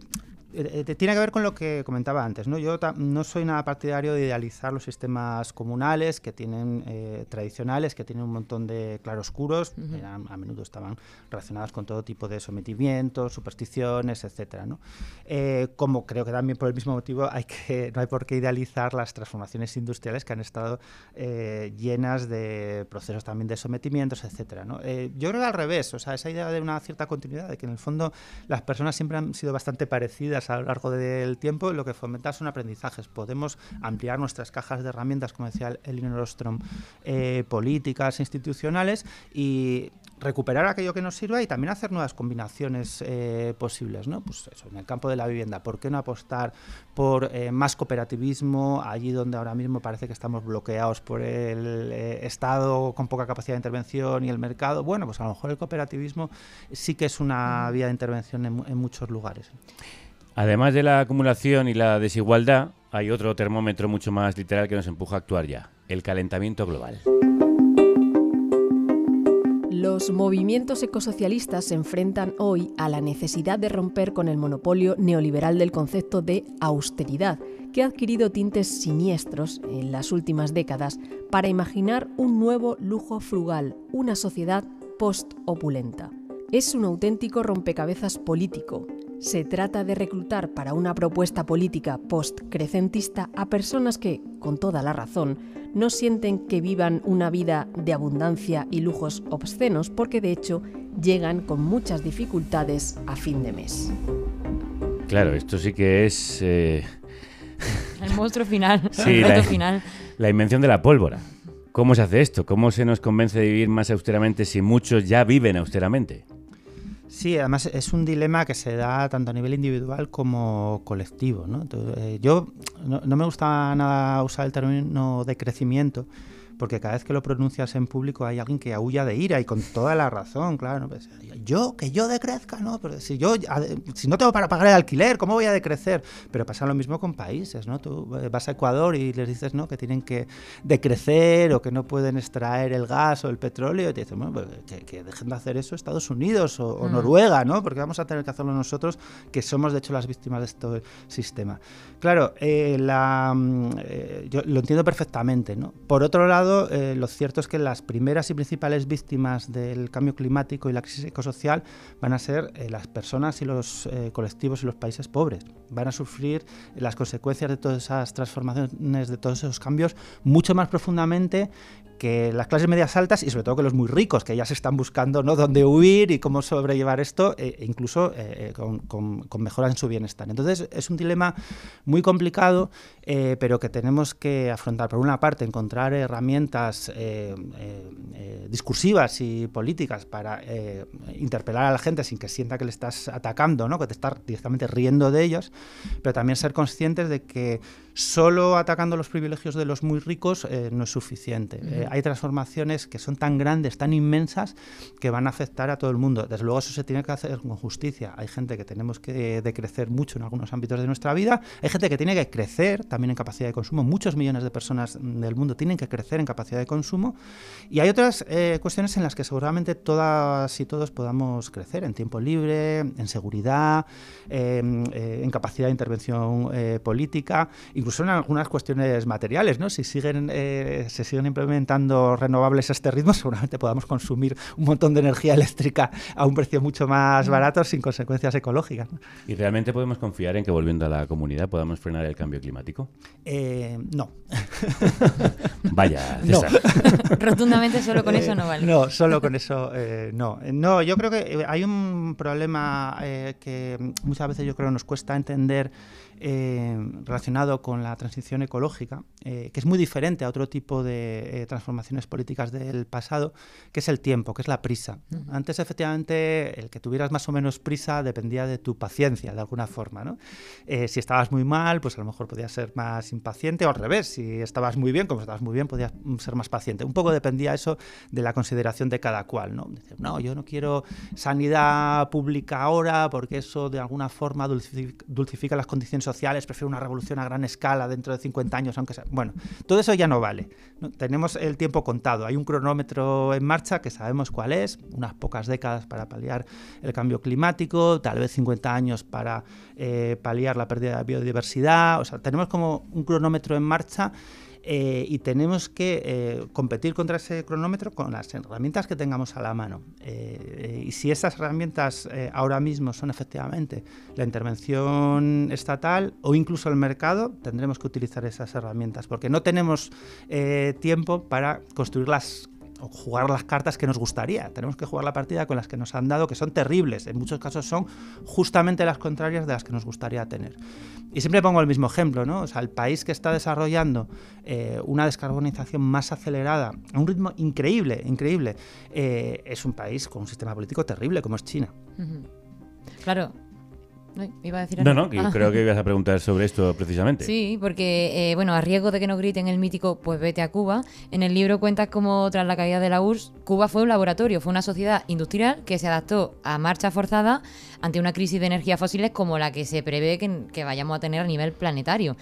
eh, eh, tiene que ver con lo que comentaba antes. ¿no? Yo no soy nada partidario de idealizar los sistemas comunales que tienen eh, tradicionales, que tienen un montón de claroscuros. a menudo estaban relacionados con todo tipo de sometimientos, supersticiones, etc. ¿no? como creo que también por el mismo motivo hay que, (laughs) no hay por qué idealizar las transformaciones industriales que han estado llenas de procesos también de sometimientos, etc. ¿no? yo creo que al revés, o sea, esa idea de una cierta continuidad, de que en el fondo las personas siempre han sido bastante parecidas a lo largo del tiempo, lo que fomenta son aprendizajes. Podemos ampliar nuestras cajas de herramientas, como decía Elinor Ostrom, eh, políticas, institucionales y recuperar aquello que nos sirva y también hacer nuevas combinaciones eh, posibles, ¿no? Pues eso, en el campo de la vivienda, ¿por qué no apostar por eh, más cooperativismo allí donde ahora mismo parece que estamos bloqueados por el Estado con poca capacidad de intervención y el mercado? Bueno, pues a lo mejor el cooperativismo sí que es una vía de intervención en muchos lugares. Además de la acumulación y la desigualdad, hay otro termómetro mucho más literal que nos empuja a actuar ya, el calentamiento global. Los movimientos ecosocialistas se enfrentan hoy a la necesidad de romper con el monopolio neoliberal del concepto de austeridad, que ha adquirido tintes siniestros en las últimas décadas para imaginar un nuevo lujo frugal, una sociedad post-opulenta. Es un auténtico rompecabezas político se trata de reclutar para una propuesta política post-crecentista a personas que, con toda la razón, no sienten que vivan una vida de abundancia y lujos obscenos porque de hecho llegan con muchas dificultades a fin de mes. Claro, esto sí que es... Eh, el monstruo final. (laughs) final. la invención de la pólvora. ¿Cómo se hace esto? ¿Cómo se nos convence de vivir más austeramente si muchos ya viven austeramente? Sí, además es un dilema que se da tanto a nivel individual como colectivo. ¿no? Eh, yo no, no, me gusta nada usar el término de crecimiento, porque cada vez que lo pronuncias en público hay alguien que aúlla de ira y con toda la razón, claro. Pues, yo, que yo decrezca, ¿no? Pero si yo, si no tengo para pagar el alquiler, ¿cómo voy a decrecer? Pero pasa lo mismo con países, ¿no? Tú eh, vas a Ecuador y les dices, ¿no? Que tienen que decrecer o que no pueden extraer el gas o el petróleo y te dicen, bueno, pues, que, dejen de hacer eso Estados Unidos o, mm. Noruega, ¿no? Porque vamos a tener que hacerlo nosotros, que somos de hecho las víctimas de este sistema. Claro, eh, la, mm, eh, yo lo entiendo perfectamente, ¿no? Por otro lado, eh, lo cierto es que las primeras y principales víctimas del cambio climático y la crisis ecosocial van a ser eh, las personas y los eh, colectivos y los países pobres. Van a sufrir las consecuencias de todas esas transformaciones, de todos esos cambios, mucho más profundamente que las clases medias altas y sobre todo que los muy ricos, que ya se están buscando ¿no? dónde huir y cómo sobrellevar esto, e, e incluso eh, eh, con, con, mejoras en su bienestar. Entonces es un dilema muy complicado, eh, pero que tenemos que afrontar. Por una parte, encontrar herramientas discursivas y políticas para interpelar a la gente sin que sienta que le estás atacando, que te estás directamente riendo de ellos, pero también ser conscientes de que solo atacando los privilegios de los muy ricos eh, no es suficiente. Eh, hay transformaciones que son tan grandes, tan inmensas, que van a afectar a todo el mundo. Desde luego eso se tiene que hacer con justicia. Hay gente que tenemos que eh, decrecer mucho en algunos ámbitos de nuestra vida. Hay gente que tiene que crecer también en capacidad de consumo. Muchos millones de personas del mundo tienen que crecer en capacidad de consumo. Y hay otras cuestiones en las que seguramente todas y todos podamos crecer, en tiempo libre, en seguridad, em, en capacidad de intervención política incluso en algunas cuestiones materiales, ¿no? Si siguen, eh, se siguen implementando renovables a este ritmo, (laughs) seguramente podamos consumir un montón de energía eléctrica a un precio mucho más mm. barato sin consecuencias ecológicas. ¿Y realmente podemos confiar en que volviendo a la comunidad podamos frenar el cambio climático? Eh, no. (laughs) Vaya, (laughs) César. Rotundamente solo con eh, eso no vale. No, solo con eso no. No, yo creo que hay un problema que muchas veces yo creo nos cuesta entender eh, relacionado con la transición ecológica, eh, que es muy diferente a otro tipo de eh, transformaciones políticas del pasado, que es el tiempo, que es la prisa. Antes, efectivamente, el que tuvieras más o menos prisa dependía de tu paciencia, de alguna forma. si estabas muy mal, pues a lo mejor podías ser más impaciente, o al revés, si estabas muy bien, como estabas muy bien, podías mm, ser más paciente. Un poco dependía eso de la consideración de cada cual. No, yo no quiero sanidad pública ahora porque eso de alguna forma dulcifica, dulcifica las condiciones sociales, prefiero una revolución a gran escala dentro de 50 años, aunque sea... Bueno, todo eso ya no vale. Tenemos el tiempo contado, hay un cronómetro en marcha que sabemos cuál es, unas pocas décadas para paliar el cambio climático, tal vez 50 años para eh, paliar la pérdida de biodiversidad, o sea, tenemos como un cronómetro en marcha eh, y tenemos que eh, competir contra ese cronómetro con las herramientas que tengamos a la mano. Eh, y si esas herramientas ahora mismo son efectivamente la intervención estatal o incluso el mercado, tendremos que utilizar esas herramientas porque no tenemos tiempo para construirlas jugar las cartas que nos gustaría. Tenemos que jugar la partida con las que nos han dado, que son terribles. En muchos casos son justamente las contrarias de las que nos gustaría tener. Y siempre pongo el mismo ejemplo, ¿no? O sea, el país que está desarrollando eh, una descarbonización más acelerada, a un ritmo increíble, increíble, eh, es un país con un sistema político terrible como es China. Claro, no, no, ah. creo que ibas a preguntar sobre esto precisamente. Sí, porque, eh, bueno, a riesgo de que no griten el mítico, pues vete a Cuba, en el libro cuentas cómo tras la caída de la URSS, Cuba fue un laboratorio, fue una sociedad industrial que se adaptó a marcha forzada ante una crisis de energías fósiles como la que se prevé que, que vayamos a tener a nivel planetario.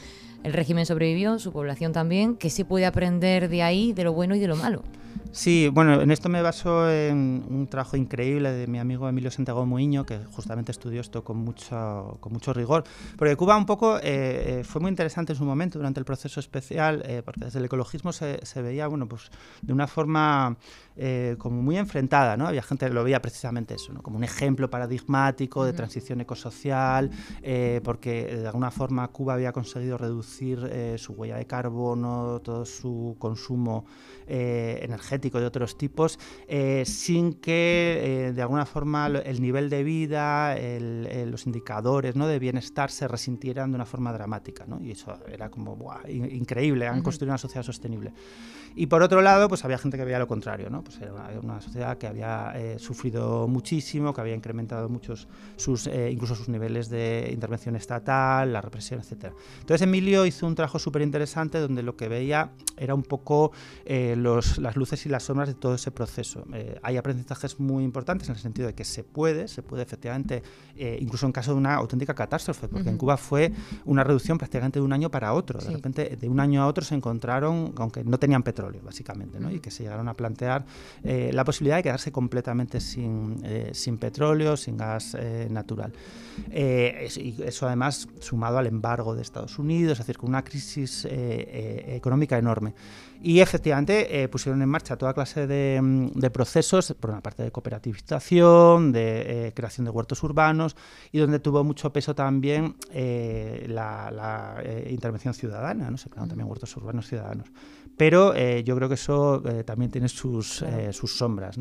El régimen sobrevivió, su población también. ¿Qué se puede aprender de ahí, de lo bueno y de lo malo? Sí, bueno, en esto me baso en un trabajo increíble de mi amigo Emilio Santiago Muiño, que justamente estudió esto con mucho, con mucho rigor. Porque Cuba un poco eh, eh, fue muy interesante en su momento, durante el proceso especial, eh, porque desde el ecologismo se, veía, bueno, pues de una forma como muy enfrentada, ¿no? Había gente que lo veía precisamente eso, Como un ejemplo paradigmático de transición ecosocial, porque de alguna forma Cuba había conseguido reducir su huella de carbono, todo su consumo energético de otros tipos, eh, sin que eh, de alguna forma el nivel de vida, eh, los indicadores ¿no? de bienestar se resintieran de una forma dramática. ¿no? Y eso era como increíble, han construido una sociedad sostenible. Y por otro lado, pues había gente que veía lo contrario, ¿no? pues era una, sociedad que había sufrido muchísimo, que había incrementado muchos, sus, incluso sus niveles de intervención estatal, la represión, etcétera Entonces Emilio hizo un trabajo súper interesante donde lo que veía era un poco los, las luces y las sombras de todo ese proceso. Eh, hay aprendizajes muy importantes en el sentido de que se puede, se puede efectivamente, eh, incluso en caso de una auténtica catástrofe, porque en Cuba fue una reducción prácticamente de un año para otro. De repente, de un año a otro se encontraron, aunque no tenían petróleo, básicamente, y que se llegaron a plantear eh, la posibilidad de quedarse completamente sin, sin petróleo, sin gas natural. y eso además sumado al embargo de Estados Unidos, es decir, con una crisis económica enorme. Y efectivamente eh, pusieron en marcha toda clase mm, de, procesos, por una parte de cooperativización, de eh, creación de huertos urbanos, y donde tuvo mucho peso también eh, la, intervención ciudadana, ¿no? se crearon mm. también huertos urbanos ciudadanos. Pero yo creo que eso también tiene sus, sombras.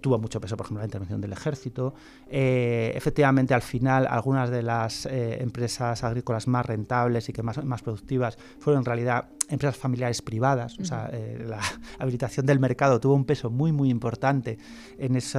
tuvo mucho peso, por ejemplo, la intervención del ejército. efectivamente, al final, algunas de las empresas agrícolas más rentables y que más, más productivas fueron en realidad empresas familiares privadas. O sea, eh, la (laughs) habilitación del mercado tuvo un peso muy, muy importante en ese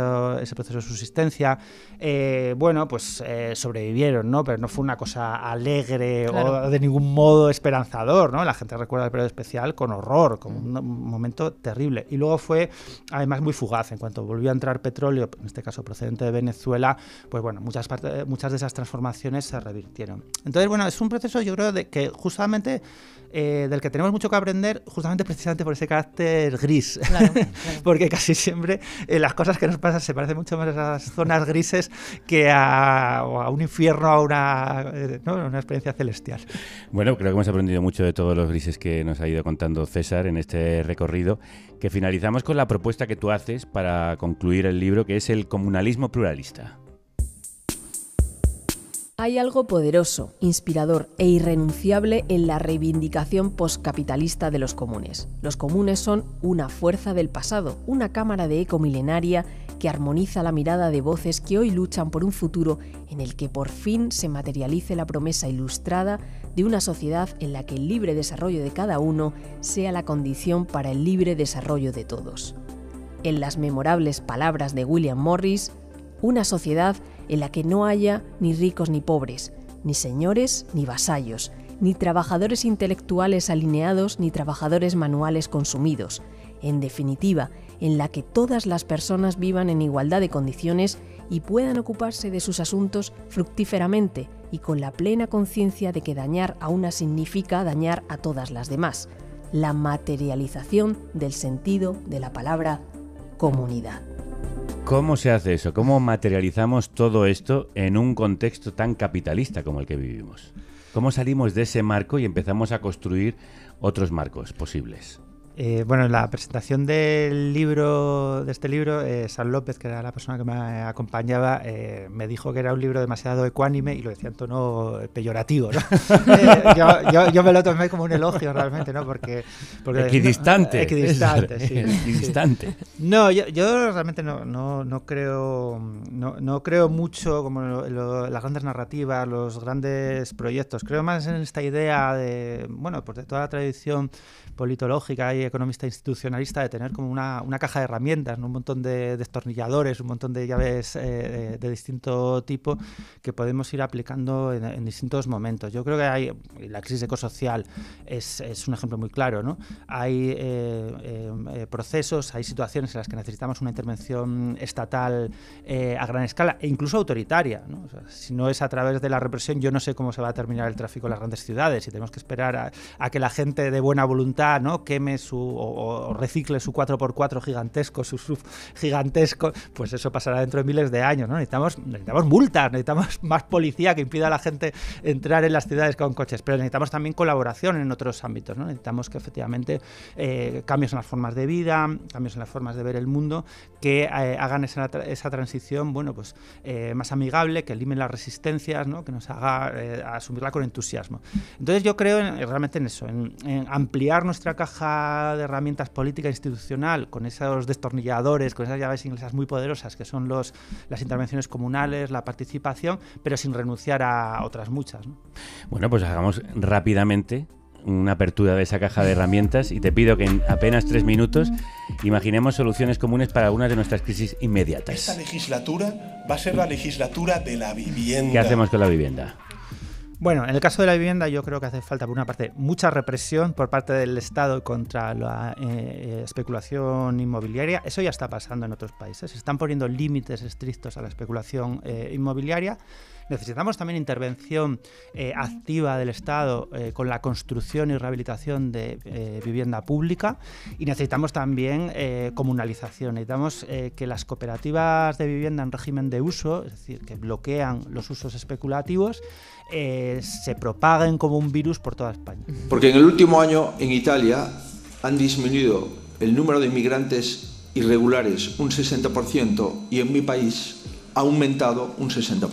proceso de subsistencia. Eh, bueno, pues eh, sobrevivieron, ¿no? Pero no fue una cosa alegre o de ningún modo esperanzador, ¿no? La gente recuerda el periodo especial con horror, como un momento terrible. Y luego fue, además, muy fugaz. En cuanto volvió a entrar petróleo, en este caso procedente de Venezuela, pues bueno, muchas, muchas de esas transformaciones se revirtieron. Entonces, bueno, es un proceso, yo creo, de que justamente eh, del que tenemos mucho que aprender, justamente precisamente por ese carácter gris. (laughs) Porque casi siempre eh, las cosas que nos pasan se parecen mucho más a las zonas grises que a, un infierno, a una, eh, una experiencia celestial. Bueno, creo que hemos aprendido mucho de todos los grises que nos ha ido contando César en este recorrido, que finalizamos con la propuesta que tú haces para concluir el libro, que es el comunalismo pluralista. Hay algo poderoso, inspirador e irrenunciable en la reivindicación poscapitalista de los comunes. Los comunes son una fuerza del pasado, una cámara de eco milenaria que armoniza la mirada de voces que hoy luchan por un futuro en el que por fin se materialice la promesa ilustrada de una sociedad en la que el libre desarrollo de cada uno sea la condición para el libre desarrollo de todos. En las memorables palabras de William Morris, una sociedad en la que no haya ni ricos ni pobres, ni señores ni vasallos, ni trabajadores intelectuales alineados ni trabajadores manuales consumidos, en definitiva, en la que todas las personas vivan en igualdad de condiciones y puedan ocuparse de sus asuntos fructíferamente y con la plena conciencia de que dañar a una significa dañar a todas las demás, la materialización del sentido de la palabra comunidad. ¿Cómo se hace eso? ¿Cómo materializamos todo esto en un contexto tan capitalista como el que vivimos? ¿Cómo salimos de ese marco y empezamos a construir otros marcos posibles? Eh, bueno, en la presentación del libro, de este libro, eh, San López, que era la persona que me acompañaba, eh, me dijo que era un libro demasiado ecuánime y lo decía en tono peyorativo. (laughs) yo, yo, me lo tomé como un elogio realmente, ¿no? Porque, equidistante. No, equidistante, (laughs) sí, equidistante. No, yo, yo, realmente no, no, no creo, no, creo mucho como las grandes narrativas, los grandes proyectos. Creo más en esta idea de, bueno, pues toda la tradición politológica y economista institucionalista de tener como una, una caja de herramientas, un montón de destornilladores, un montón de llaves eh, de distinto tipo que podemos ir aplicando en, distintos momentos. Yo creo que hay la crisis ecosocial es, es un ejemplo muy claro. ¿no? Hay eh, eh, procesos, hay situaciones en las que necesitamos una intervención estatal a gran escala e incluso autoritaria. ¿no? si no es a través de la represión, yo no sé cómo se va a terminar el tráfico en las grandes ciudades y tenemos que esperar a, que la gente de buena voluntad ¿no? queme su o, recicle su 4x4 gigantesco, su gigantesco, pues eso pasará dentro de miles de años. ¿no? Necesitamos, necesitamos multas, necesitamos más policía que impida a la gente entrar en las ciudades con coches, pero necesitamos también colaboración en otros ámbitos. Necesitamos que efectivamente eh, cambios en las formas de vida, cambios en las formas de ver el mundo, que eh, hagan esa, transición bueno, pues, eh, más amigable, que eliminen las resistencias, que nos haga asumirla con entusiasmo. Entonces yo creo realmente en eso, en ampliar nuestra caja de herramientas política e institucional, con esos destornilladores, con esas llaves inglesas muy poderosas que son las intervenciones comunales, la participación, pero sin renunciar a otras muchas. Bueno, pues hagamos rápidamente una apertura de esa caja de herramientas y te pido que en apenas tres minutos imaginemos soluciones comunes para algunas de nuestras crisis inmediatas. Esta legislatura va a ser la legislatura de la vivienda. ¿Qué hacemos con la vivienda? Bueno, en el caso de la vivienda yo creo que hace falta, por una parte, mucha represión por parte del Estado contra la eh, eh, especulación inmobiliaria. Eso ya está pasando en otros países. Se están poniendo límites estrictos a la especulación eh, inmobiliaria. Necesitamos también intervención eh, activa del Estado eh, con la construcción y rehabilitación de eh, vivienda pública y necesitamos también comunalización. Necesitamos que las cooperativas de vivienda en régimen de uso, es decir, que bloquean los usos especulativos, se propaguen como un virus por toda España. Porque en el último año en Italia han disminuido el número de inmigrantes irregulares un 60% y en mi país ha aumentado un 60%.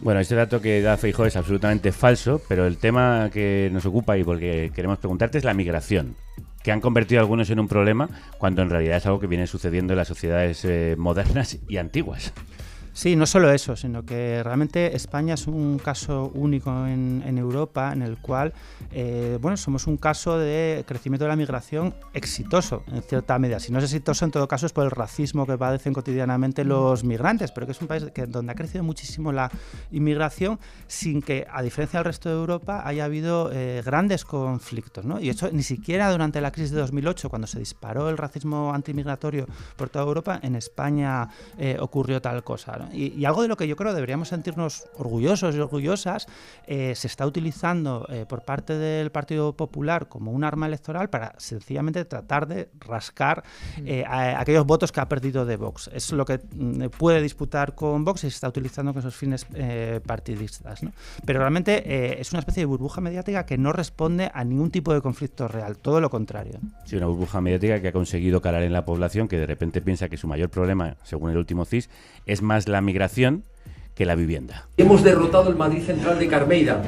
Bueno, este dato que da Feijo es absolutamente falso, pero el tema que nos ocupa y porque queremos preguntarte es la migración que han convertido algunos en un problema cuando en realidad es algo que viene sucediendo en las sociedades eh, modernas y antiguas. Sí, no solo eso, sino que realmente España es un caso único en, Europa en el cual, eh, bueno, somos un caso de crecimiento de la migración exitoso en cierta medida. Si no es exitoso, en todo caso es por el racismo que padecen cotidianamente mm. los migrantes, pero que es un país que, donde ha crecido muchísimo la inmigración sin que, a diferencia del resto de Europa, haya habido eh, grandes conflictos, ¿no? Y eso ni siquiera durante la crisis de 2008, cuando se disparó el racismo antimigratorio por toda Europa, en España eh, ocurrió tal cosa, y, algo de lo que yo creo deberíamos sentirnos orgullosos y orgullosas, eh, se está utilizando eh, por parte del Partido Popular como un arma electoral para sencillamente tratar de rascar mm. eh, aquellos votos que ha perdido de Vox. Es lo que mm, puede disputar con Vox y se está utilizando con esos fines partidistas. Pero realmente es una especie de burbuja mediática que no responde a ningún tipo de conflicto real, todo lo contrario. Sí, una burbuja mediática que ha conseguido calar en la población que de repente piensa que su mayor problema, según el último CIS, es más la la migración que la vivienda. Hemos derrotado el Madrid Central de Carmeida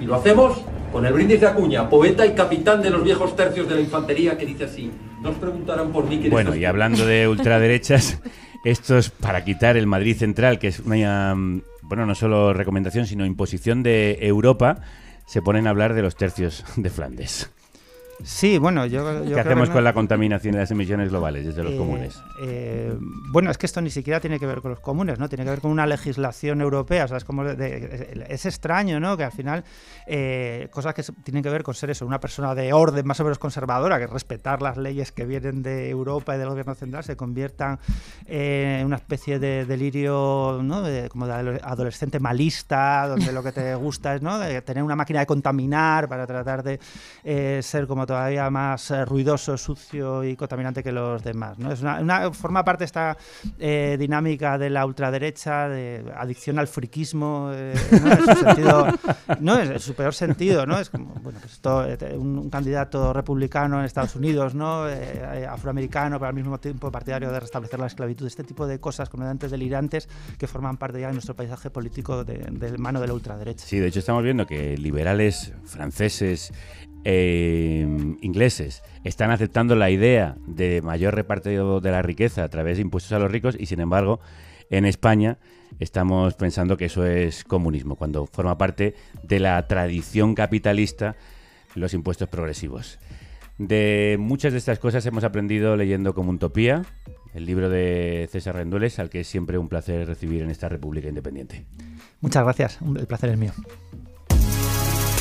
y lo hacemos con el brindis de Acuña, poeta y capitán de los viejos tercios de la infantería, que dice así. Nos preguntarán por mí Bueno, y hablando de ultraderechas, (laughs) esto es para quitar el Madrid Central, que es una, mm, bueno, no solo recomendación, sino imposición de Europa, se ponen a hablar de los tercios de Flandes. Sí, bueno, yo. ¿Qué hacemos con la contaminación de las emisiones globales desde los eh, comunes? Eh, bueno, es que esto ni siquiera tiene que ver con los comunes, ¿no? Tiene que ver con una legislación europea. O es, como es extraño, ¿no? Que al final eh, cosas que tienen que ver con ser eso, una persona de orden más o menos conservadora, que respetar las leyes que vienen de Europa y del gobierno central, se conviertan en una especie de delirio, ¿no? como de adolescente malista, donde lo que te gusta es, ¿no? tener una máquina de contaminar para tratar de ser como todavía más eh, ruidoso, sucio y contaminante que los demás. ¿no? Es una, forma parte esta eh, dinámica de la ultraderecha, de adicción al friquismo, eh, ¿no? en su peor sentido, ¿no? Es como, bueno, pues un, candidato republicano en Estados Unidos, ¿no? afroamericano, pero al mismo tiempo partidario de restablecer la esclavitud, este tipo de cosas comediantes delirantes que forman parte ya de nuestro paisaje político de mano de la ultraderecha. Sí, de hecho estamos viendo que liberales franceses Em, ingleses están aceptando la idea de mayor repartido de la riqueza a través de impuestos a los ricos y sin embargo en España estamos pensando que eso es comunismo, cuando forma parte de la tradición capitalista los impuestos progresivos. De muchas de estas cosas hemos aprendido leyendo como Utopía, el libro de César Rendules al que es siempre un placer recibir en esta República Independiente. Muchas gracias, el placer es mío.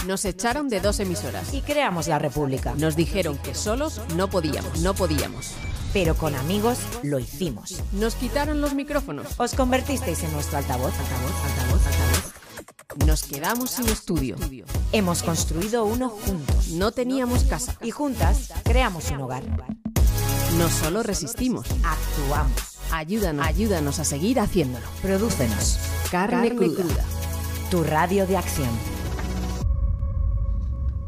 Nos echaron de dos emisoras. Y creamos la República. Nos dijeron que solos no podíamos, no podíamos. Pero con amigos lo hicimos. Nos quitaron los micrófonos. Os convertisteis en nuestro altavoz, Nos quedamos sin estudio. Hemos construido uno juntos. No teníamos casa. Y juntas creamos un hogar. No solo resistimos, actuamos. Ayúdanos, ayúdanos a seguir haciéndolo. producenos Carne, cruda. Tu radio de acción.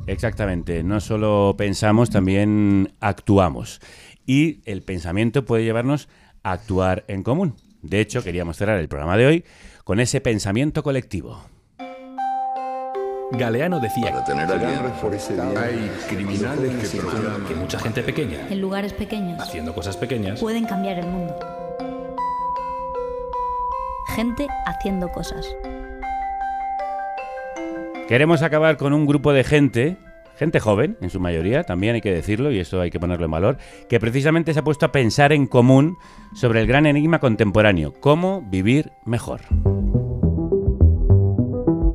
Exactamente, no solo pensamos, también actuamos. Y el pensamiento puede llevarnos a actuar en común. De hecho, queríamos cerrar el programa de hoy con ese pensamiento colectivo. Galeano decía Para hay criminales que, que mucha gente pequeña en lugares pequeños haciendo cosas pequeñas pueden cambiar el mundo. Gente haciendo cosas. Queremos acabar con un grupo de gente, gente joven en su mayoría, también hay que decirlo y eso hay que ponerlo en valor, que precisamente se ha puesto a pensar en común sobre el gran enigma contemporáneo, cómo vivir mejor.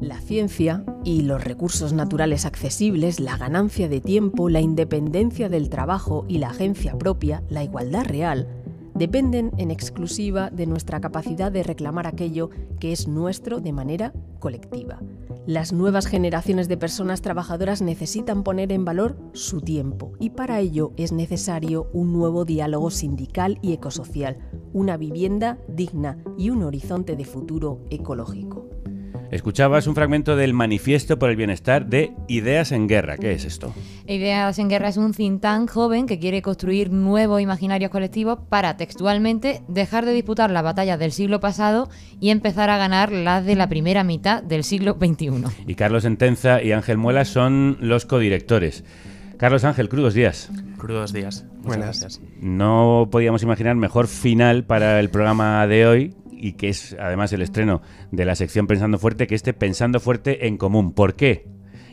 La ciencia y los recursos naturales accesibles, la ganancia de tiempo, la independencia del trabajo y la agencia propia, la igualdad real, dependen en exclusiva de nuestra capacidad de reclamar aquello que es nuestro de manera colectiva. Las nuevas generaciones de personas trabajadoras necesitan poner en valor su tiempo y para ello es necesario un nuevo diálogo sindical y ecosocial, una vivienda digna y un horizonte de futuro ecológico. Escuchabas un fragmento del Manifiesto por el Bienestar de Ideas en Guerra. ¿Qué es esto? Ideas en Guerra es un think joven que quiere construir nuevos imaginarios colectivos para, textualmente, dejar de disputar las batallas del siglo pasado y empezar a ganar las de la primera mitad del siglo XXI. Y Carlos Entenza y Ángel Muela son los codirectores. Carlos Ángel, crudos días. Crudos días. Buenas. No podíamos imaginar mejor final para el programa de hoy y que es además el estreno de la sección Pensando Fuerte, que esté Pensando Fuerte en común. ¿Por qué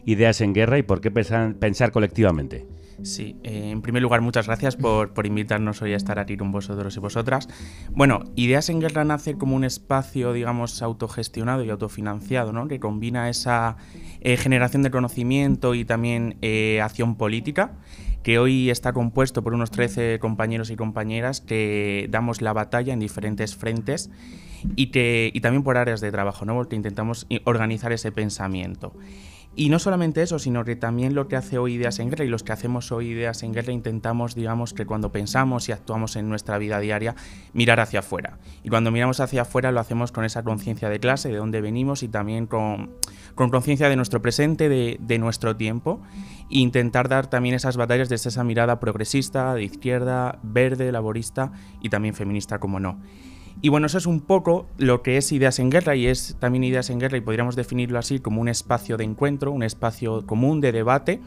ideas en guerra y por qué pensar, pensar colectivamente? Sí, eh, en primer lugar, muchas gracias por, invitarnos hoy a estar aquí con vosotros y vosotras. Bueno, Ideas en Guerra nace como un espacio, digamos, autogestionado y autofinanciado, ¿no? Que combina esa eh, generación de conocimiento y también eh, acción política que hoy está compuesto por unos 13 compañeros y compañeras que damos la batalla en diferentes frentes y, también por áreas de trabajo, ¿no? porque intentamos organizar ese pensamiento. Y no solamente eso, sino que también lo que hace hoy Ideas en Guerra y los que hacemos hoy Ideas en Guerra intentamos, digamos, que cuando pensamos y actuamos en nuestra vida diaria, mirar hacia afuera. Y cuando miramos hacia afuera lo hacemos con esa conciencia de clase, de dónde venimos y también con conciencia de nuestro presente, de, nuestro tiempo, e intentar dar también esas batallas desde esa mirada progresista, de izquierda, verde, laborista y también feminista, como no. Y bueno, eso es un poco lo que es Ideas en Guerra y es también Ideas en Guerra y podríamos definirlo así como un espacio de encuentro, un espacio común de debate,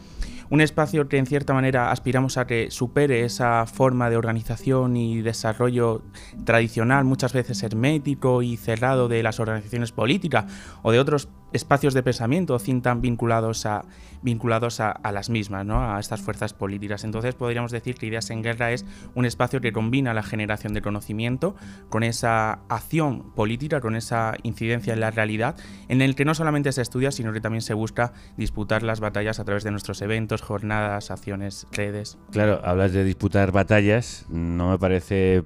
un espacio que en cierta manera aspiramos a que supere esa forma de organización y desarrollo tradicional, muchas veces hermético y cerrado de las organizaciones políticas o de otros espacios de pensamiento, cintan vinculados a, vinculados a, las mismas, ¿no? a estas fuerzas políticas. Entonces podríamos decir que Ideas en Guerra es un espacio que combina la generación de conocimiento con esa acción política, con esa incidencia en la realidad, en el que no solamente se estudia, sino que también se busca disputar las batallas a través de nuestros eventos, jornadas, acciones, redes. Claro, hablas de disputar batallas, no me parece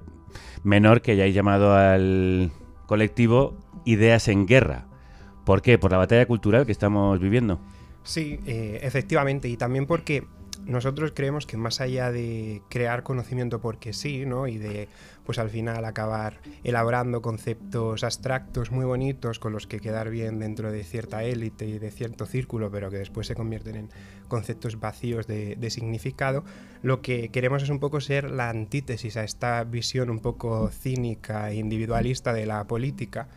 menor que hayáis llamado al colectivo Ideas en Guerra ¿Por qué? Por la batalla cultural que estamos viviendo. Sí, eh, efectivamente, y también porque nosotros creemos que más allá de crear conocimiento porque sí, ¿no? Y de, pues al final acabar elaborando conceptos abstractos muy bonitos con los que quedar bien dentro de cierta élite y de cierto círculo, pero que después se convierten en conceptos vacíos de significado, lo que queremos es un poco ser la antítesis a esta visión un poco cínica e individualista de la política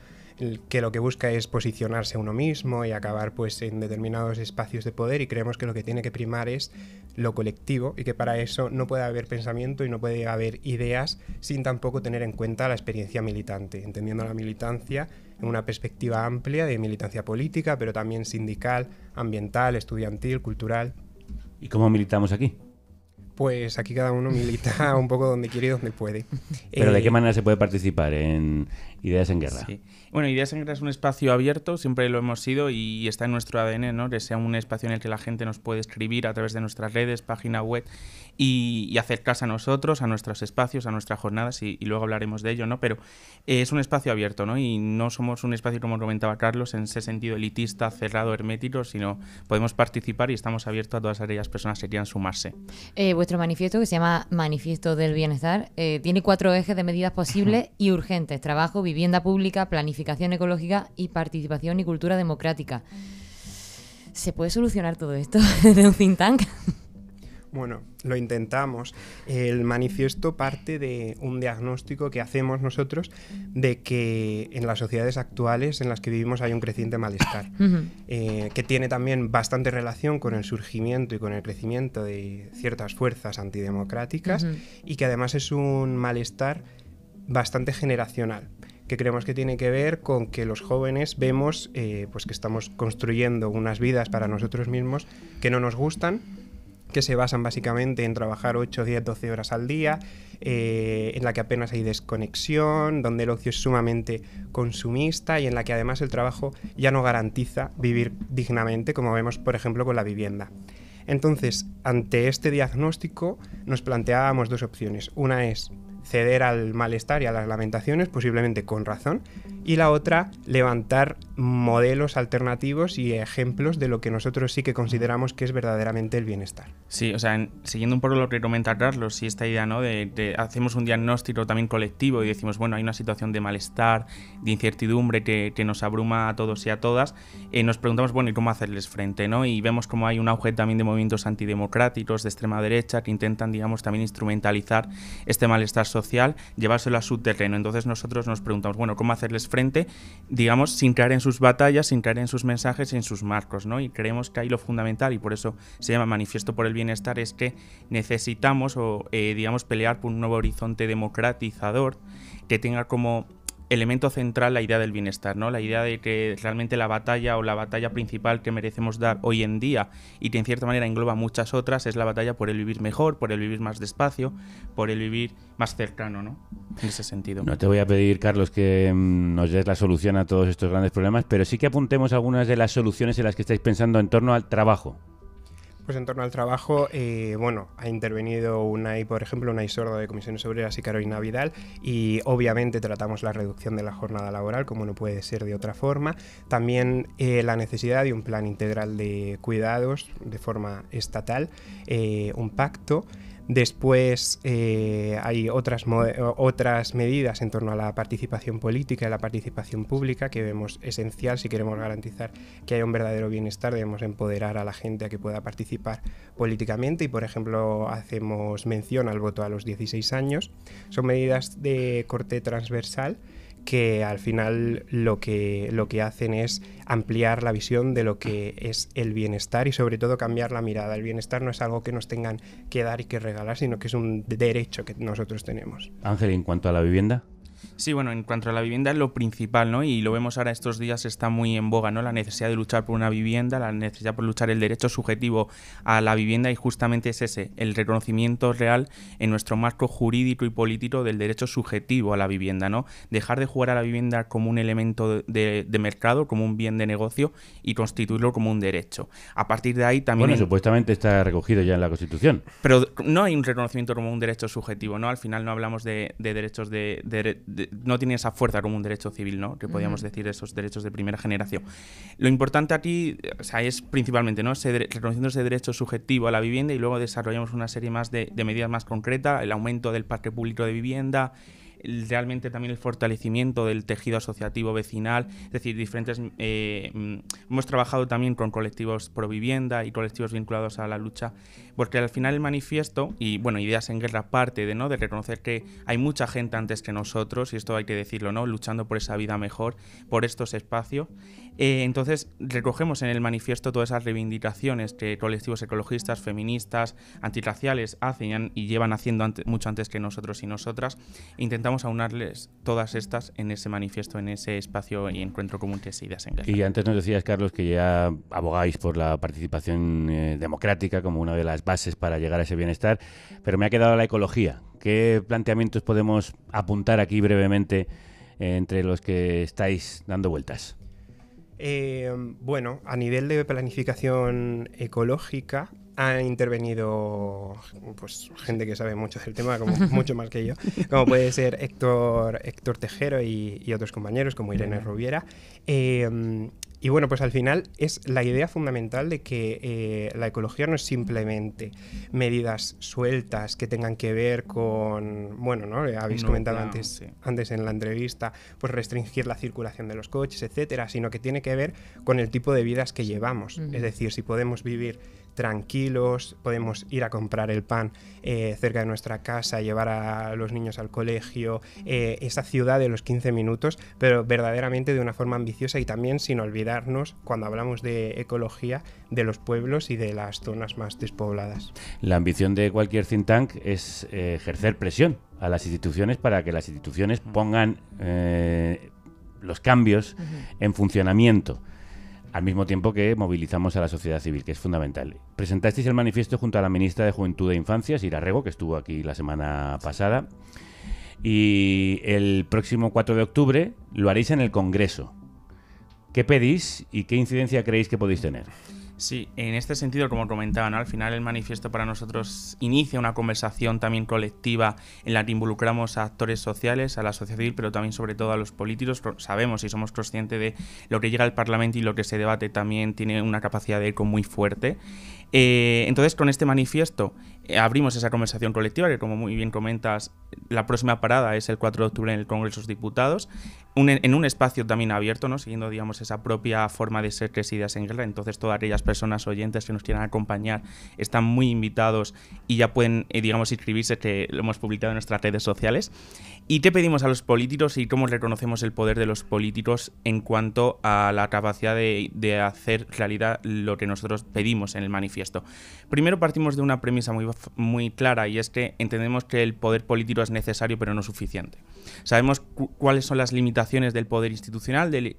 que lo que busca es posicionarse uno mismo y acabar pues en determinados espacios de poder y creemos que lo que tiene que primar es lo colectivo y que para eso no puede haber pensamiento y no puede haber ideas sin tampoco tener en cuenta la experiencia militante, entendiendo la militancia en una perspectiva amplia de militancia política, pero también sindical, ambiental, estudiantil, cultural. ¿Y cómo militamos aquí? Pues aquí cada uno milita (laughs) un poco donde quiere y donde puede. Pero ¿de eh, qué manera se puede participar en Ideas en Guerra? Bueno, Ideas en Guerra es un espacio abierto, siempre lo hemos sido y está en nuestro ADN, ¿no? Que sea un espacio en el que la gente nos puede escribir a través de nuestras redes, página web y, acercarse a nosotros, a nuestros espacios, a nuestras jornadas, y, luego hablaremos de ello, ¿no? Pero eh, es un espacio abierto, ¿no? Y no somos un espacio, como comentaba Carlos, en ese sentido elitista, cerrado, hermético, sino podemos participar y estamos abiertos a todas aquellas personas que quieran sumarse. Eh, vuestro manifiesto, que se llama Manifiesto del Bienestar, eh, tiene cuatro ejes de medidas posibles y urgentes. Trabajo, vivienda pública, planificación ecológica y participación y cultura democrática. ¿Se puede solucionar todo esto desde (laughs) un think tank? Bueno, lo intentamos. El manifiesto parte de un diagnóstico que hacemos nosotros de que en las sociedades actuales en las que vivimos hay un creciente malestar, (coughs) eh, que tiene también bastante relación con el surgimiento y con el crecimiento de ciertas fuerzas antidemocráticas y que además es un malestar bastante generacional que creemos que tiene que ver con que los jóvenes vemos eh, pues que estamos construyendo unas vidas para nosotros mismos que no nos gustan que se basan básicamente en trabajar 8, 10, 12 horas al día, eh, en la que apenas hay desconexión, donde el ocio es sumamente consumista y en la que además el trabajo ya no garantiza vivir dignamente, como vemos por ejemplo con la vivienda. Entonces, ante este diagnóstico nos planteábamos dos opciones. Una es ceder al malestar y a las lamentaciones, posiblemente con razón, y la otra, levantar modelos alternativos y ejemplos de lo que nosotros sí que consideramos que es verdaderamente el bienestar. Sí, o sea, siguiendo un poco lo que comenta Carlos, y esta idea, ¿no? De, de, hacemos un diagnóstico también colectivo y decimos, bueno, hay una situación de malestar, de incertidumbre que, nos abruma a todos y a todas, eh, nos preguntamos, bueno, ¿y cómo hacerles frente, no? Y vemos como hay un auge también de movimientos antidemocráticos de extrema derecha que intentan, digamos, también instrumentalizar este malestar social, llevárselo a su terreno. Entonces nosotros nos preguntamos, bueno, ¿cómo hacerles frente, digamos, sin crear en su sus batallas, sin caer en sus mensajes y en sus marcos, ¿no? Y creemos que ahí lo fundamental, y por eso se llama Manifiesto por el Bienestar, es que necesitamos, o, eh, digamos, pelear por un nuevo horizonte democratizador que tenga como elemento central la idea del bienestar, ¿no? La idea de que realmente la batalla o la batalla principal que merecemos dar hoy en día y que en cierta manera engloba muchas otras es la batalla por el vivir mejor, por el vivir más despacio, por el vivir más cercano, ¿no? En ese sentido. No te voy a pedir, Carlos, que mm, nos des la solución a todos estos grandes problemas, pero sí que apuntemos algunas de las soluciones en las que estáis pensando en torno al trabajo pues en torno al trabajo, eh, bueno, ha intervenido una y por ejemplo, una Sordo de Comisiones Obreras y y Vidal, y obviamente tratamos la reducción de la jornada laboral, como no puede ser de otra forma. También eh, la necesidad de un plan integral de cuidados de forma estatal, eh, un pacto. Después eh, hay otras, otras medidas en torno a la participación política y la participación pública que vemos esencial si queremos garantizar que haya un verdadero bienestar. Debemos empoderar a la gente a que pueda participar políticamente y, por ejemplo, hacemos mención al voto a los 16 años. Son medidas de corte transversal que al final lo que, lo que hacen es ampliar la visión de lo que es el bienestar y sobre todo cambiar la mirada. El bienestar no es algo que nos tengan que dar y que regalar, sino que es un derecho que nosotros tenemos. Ángel, en cuanto a la vivienda. Sí, bueno, en cuanto a la vivienda es lo principal, ¿no? Y lo vemos ahora estos días está muy en boga, ¿no? La necesidad de luchar por una vivienda, la necesidad por luchar el derecho subjetivo a la vivienda y justamente es ese, el reconocimiento real en nuestro marco jurídico y político del derecho subjetivo a la vivienda, ¿no? Dejar de jugar a la vivienda como un elemento de, mercado, como un bien de negocio y constituirlo como un derecho. A partir de ahí también... Bueno, supuestamente está recogido ya en la Constitución. Pero no hay un reconocimiento como un derecho subjetivo, ¿no? Al final no hablamos de, derechos de no tiene esa fuerza como un derecho civil, ¿no? Que podríamos decir esos derechos de primera generación. Lo importante aquí es principalmente, ¿no? Ese, reconociendo ese derecho subjetivo a la vivienda y luego desarrollamos una serie más de, de medidas más concretas, el aumento del parque público de vivienda, realmente también el fortalecimiento del tejido asociativo vecinal, es decir, diferentes... Eh, mm, hemos trabajado también con colectivos pro vivienda y colectivos vinculados a la lucha, porque al final el manifiesto, y bueno, Ideas en Guerra parte de, ¿no? de reconocer que hay mucha gente antes que nosotros, y esto hay que decirlo, ¿no? luchando por esa vida mejor, por estos espacios, eh, entonces, recogemos en el manifiesto todas esas reivindicaciones que colectivos ecologistas, feministas, antirraciales hacen y llevan haciendo mucho antes que nosotros y nosotras. intentamos aunarles todas estas en ese manifiesto, en ese espacio y encuentro común que se ideas Y antes nos decías, Carlos, que ya abogáis por la participación eh, democrática como una de las bases para llegar a ese bienestar, pero me ha quedado la ecología. ¿Qué planteamientos podemos apuntar aquí brevemente eh, entre los que estáis dando vueltas? Eh, bueno, a nivel de planificación ecológica ha intervenido pues, gente que sabe mucho del tema, como, (laughs) mucho más que yo, como puede ser Héctor, Héctor Tejero y, otros compañeros como Irene Rubiera. Eh, y bueno, pues al final es la idea fundamental de que eh, la ecología no es simplemente medidas sueltas que tengan que ver con, bueno, ¿no? Habéis comentado antes, antes en la entrevista, pues restringir la circulación de los coches, etcétera, sino que tiene que ver con el tipo de vidas que llevamos. Es decir, si podemos vivir tranquilos, podemos ir a comprar el pan eh, cerca de nuestra casa, llevar a los niños al colegio, eh, esa ciudad de los 15 minutos, pero verdaderamente de una forma ambiciosa y también sin olvidarnos, cuando hablamos de ecología, de los pueblos y de las zonas más despobladas. La ambición de cualquier think tank es eh, ejercer presión a las instituciones para que las instituciones pongan los cambios en funcionamiento al mismo tiempo que movilizamos a la sociedad civil, que es fundamental. Presentasteis el manifiesto junto a la ministra de Juventud e Infancia, Sira Rego, que estuvo aquí la semana pasada. Y el próximo 4 de octubre lo haréis en el Congreso. ¿Qué pedís y qué incidencia creéis que podéis tener? Sí, en este sentido, como comentaba, al final el manifiesto para nosotros inicia una conversación también colectiva en la que involucramos a actores sociales, a la sociedad civil, pero también sobre todo a los políticos. Sabemos y somos conscientes de lo que llega al Parlamento y lo que se debate también tiene una capacidad de eco muy fuerte. Eh, entonces, con este manifiesto eh, abrimos esa conversación colectiva, que como muy bien comentas, la próxima parada es el 4 de octubre en el Congreso de los Diputados, en un espacio también abierto, ¿no? siguiendo digamos, esa propia forma de ser ideas en guerra. Entonces, todas aquellas personas oyentes que nos quieran acompañar están muy invitados y ya pueden, eh, digamos, inscribirse, que lo hemos publicado en nuestras redes sociales. ¿Y qué pedimos a los políticos y cómo reconocemos el poder de los políticos en cuanto a la capacidad de, hacer realidad lo que nosotros pedimos en el manifiesto? Primero partimos de una premisa muy muy clara y es que entendemos que el poder político es necesario pero no suficiente. Sabemos cuáles son las limitaciones del poder institucional, del,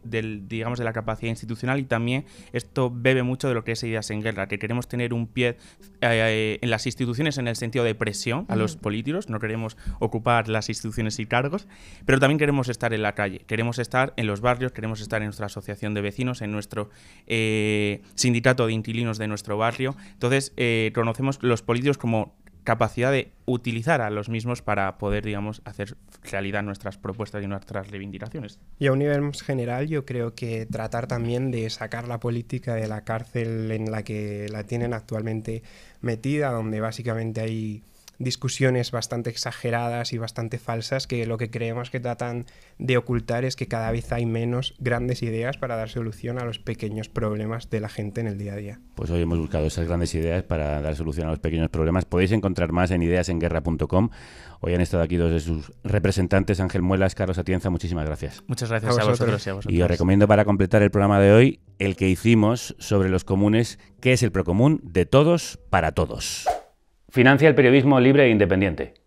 digamos, de la capacidad institucional y también esto bebe mucho de lo que es Ideas en Guerra, que queremos tener un pie eh, en las instituciones en el sentido de presión a los políticos, no queremos ocupar las instituciones y cargos, pero también queremos estar en la calle, queremos estar en los barrios, queremos estar en nuestra asociación de vecinos, en nuestro eh, sindicato de inquilinos de nuestro barrio. Entonces, eh, conocemos los políticos como como capacidad de utilizar a los mismos para poder, digamos, hacer realidad nuestras propuestas y nuestras reivindicaciones. Y a un nivel más general, yo creo que tratar también de sacar la política de la cárcel en la que la tienen actualmente metida, donde básicamente hay discusiones bastante exageradas y bastante falsas que lo que creemos que tratan de ocultar es que cada vez hay menos grandes ideas para dar solución a los pequeños problemas de la gente en el día a día. Pues hoy hemos buscado esas grandes ideas para dar solución a los pequeños problemas. Podéis encontrar más en ideasenguerra.com. Hoy han estado aquí dos de sus representantes, Ángel Muelas, Carlos Atienza. Muchísimas gracias. Muchas gracias a vosotros. y a vosotros. Y os recomiendo para completar el programa de hoy el que hicimos sobre los comunes, que es el procomún de todos para todos. Financia el periodismo libre e independiente.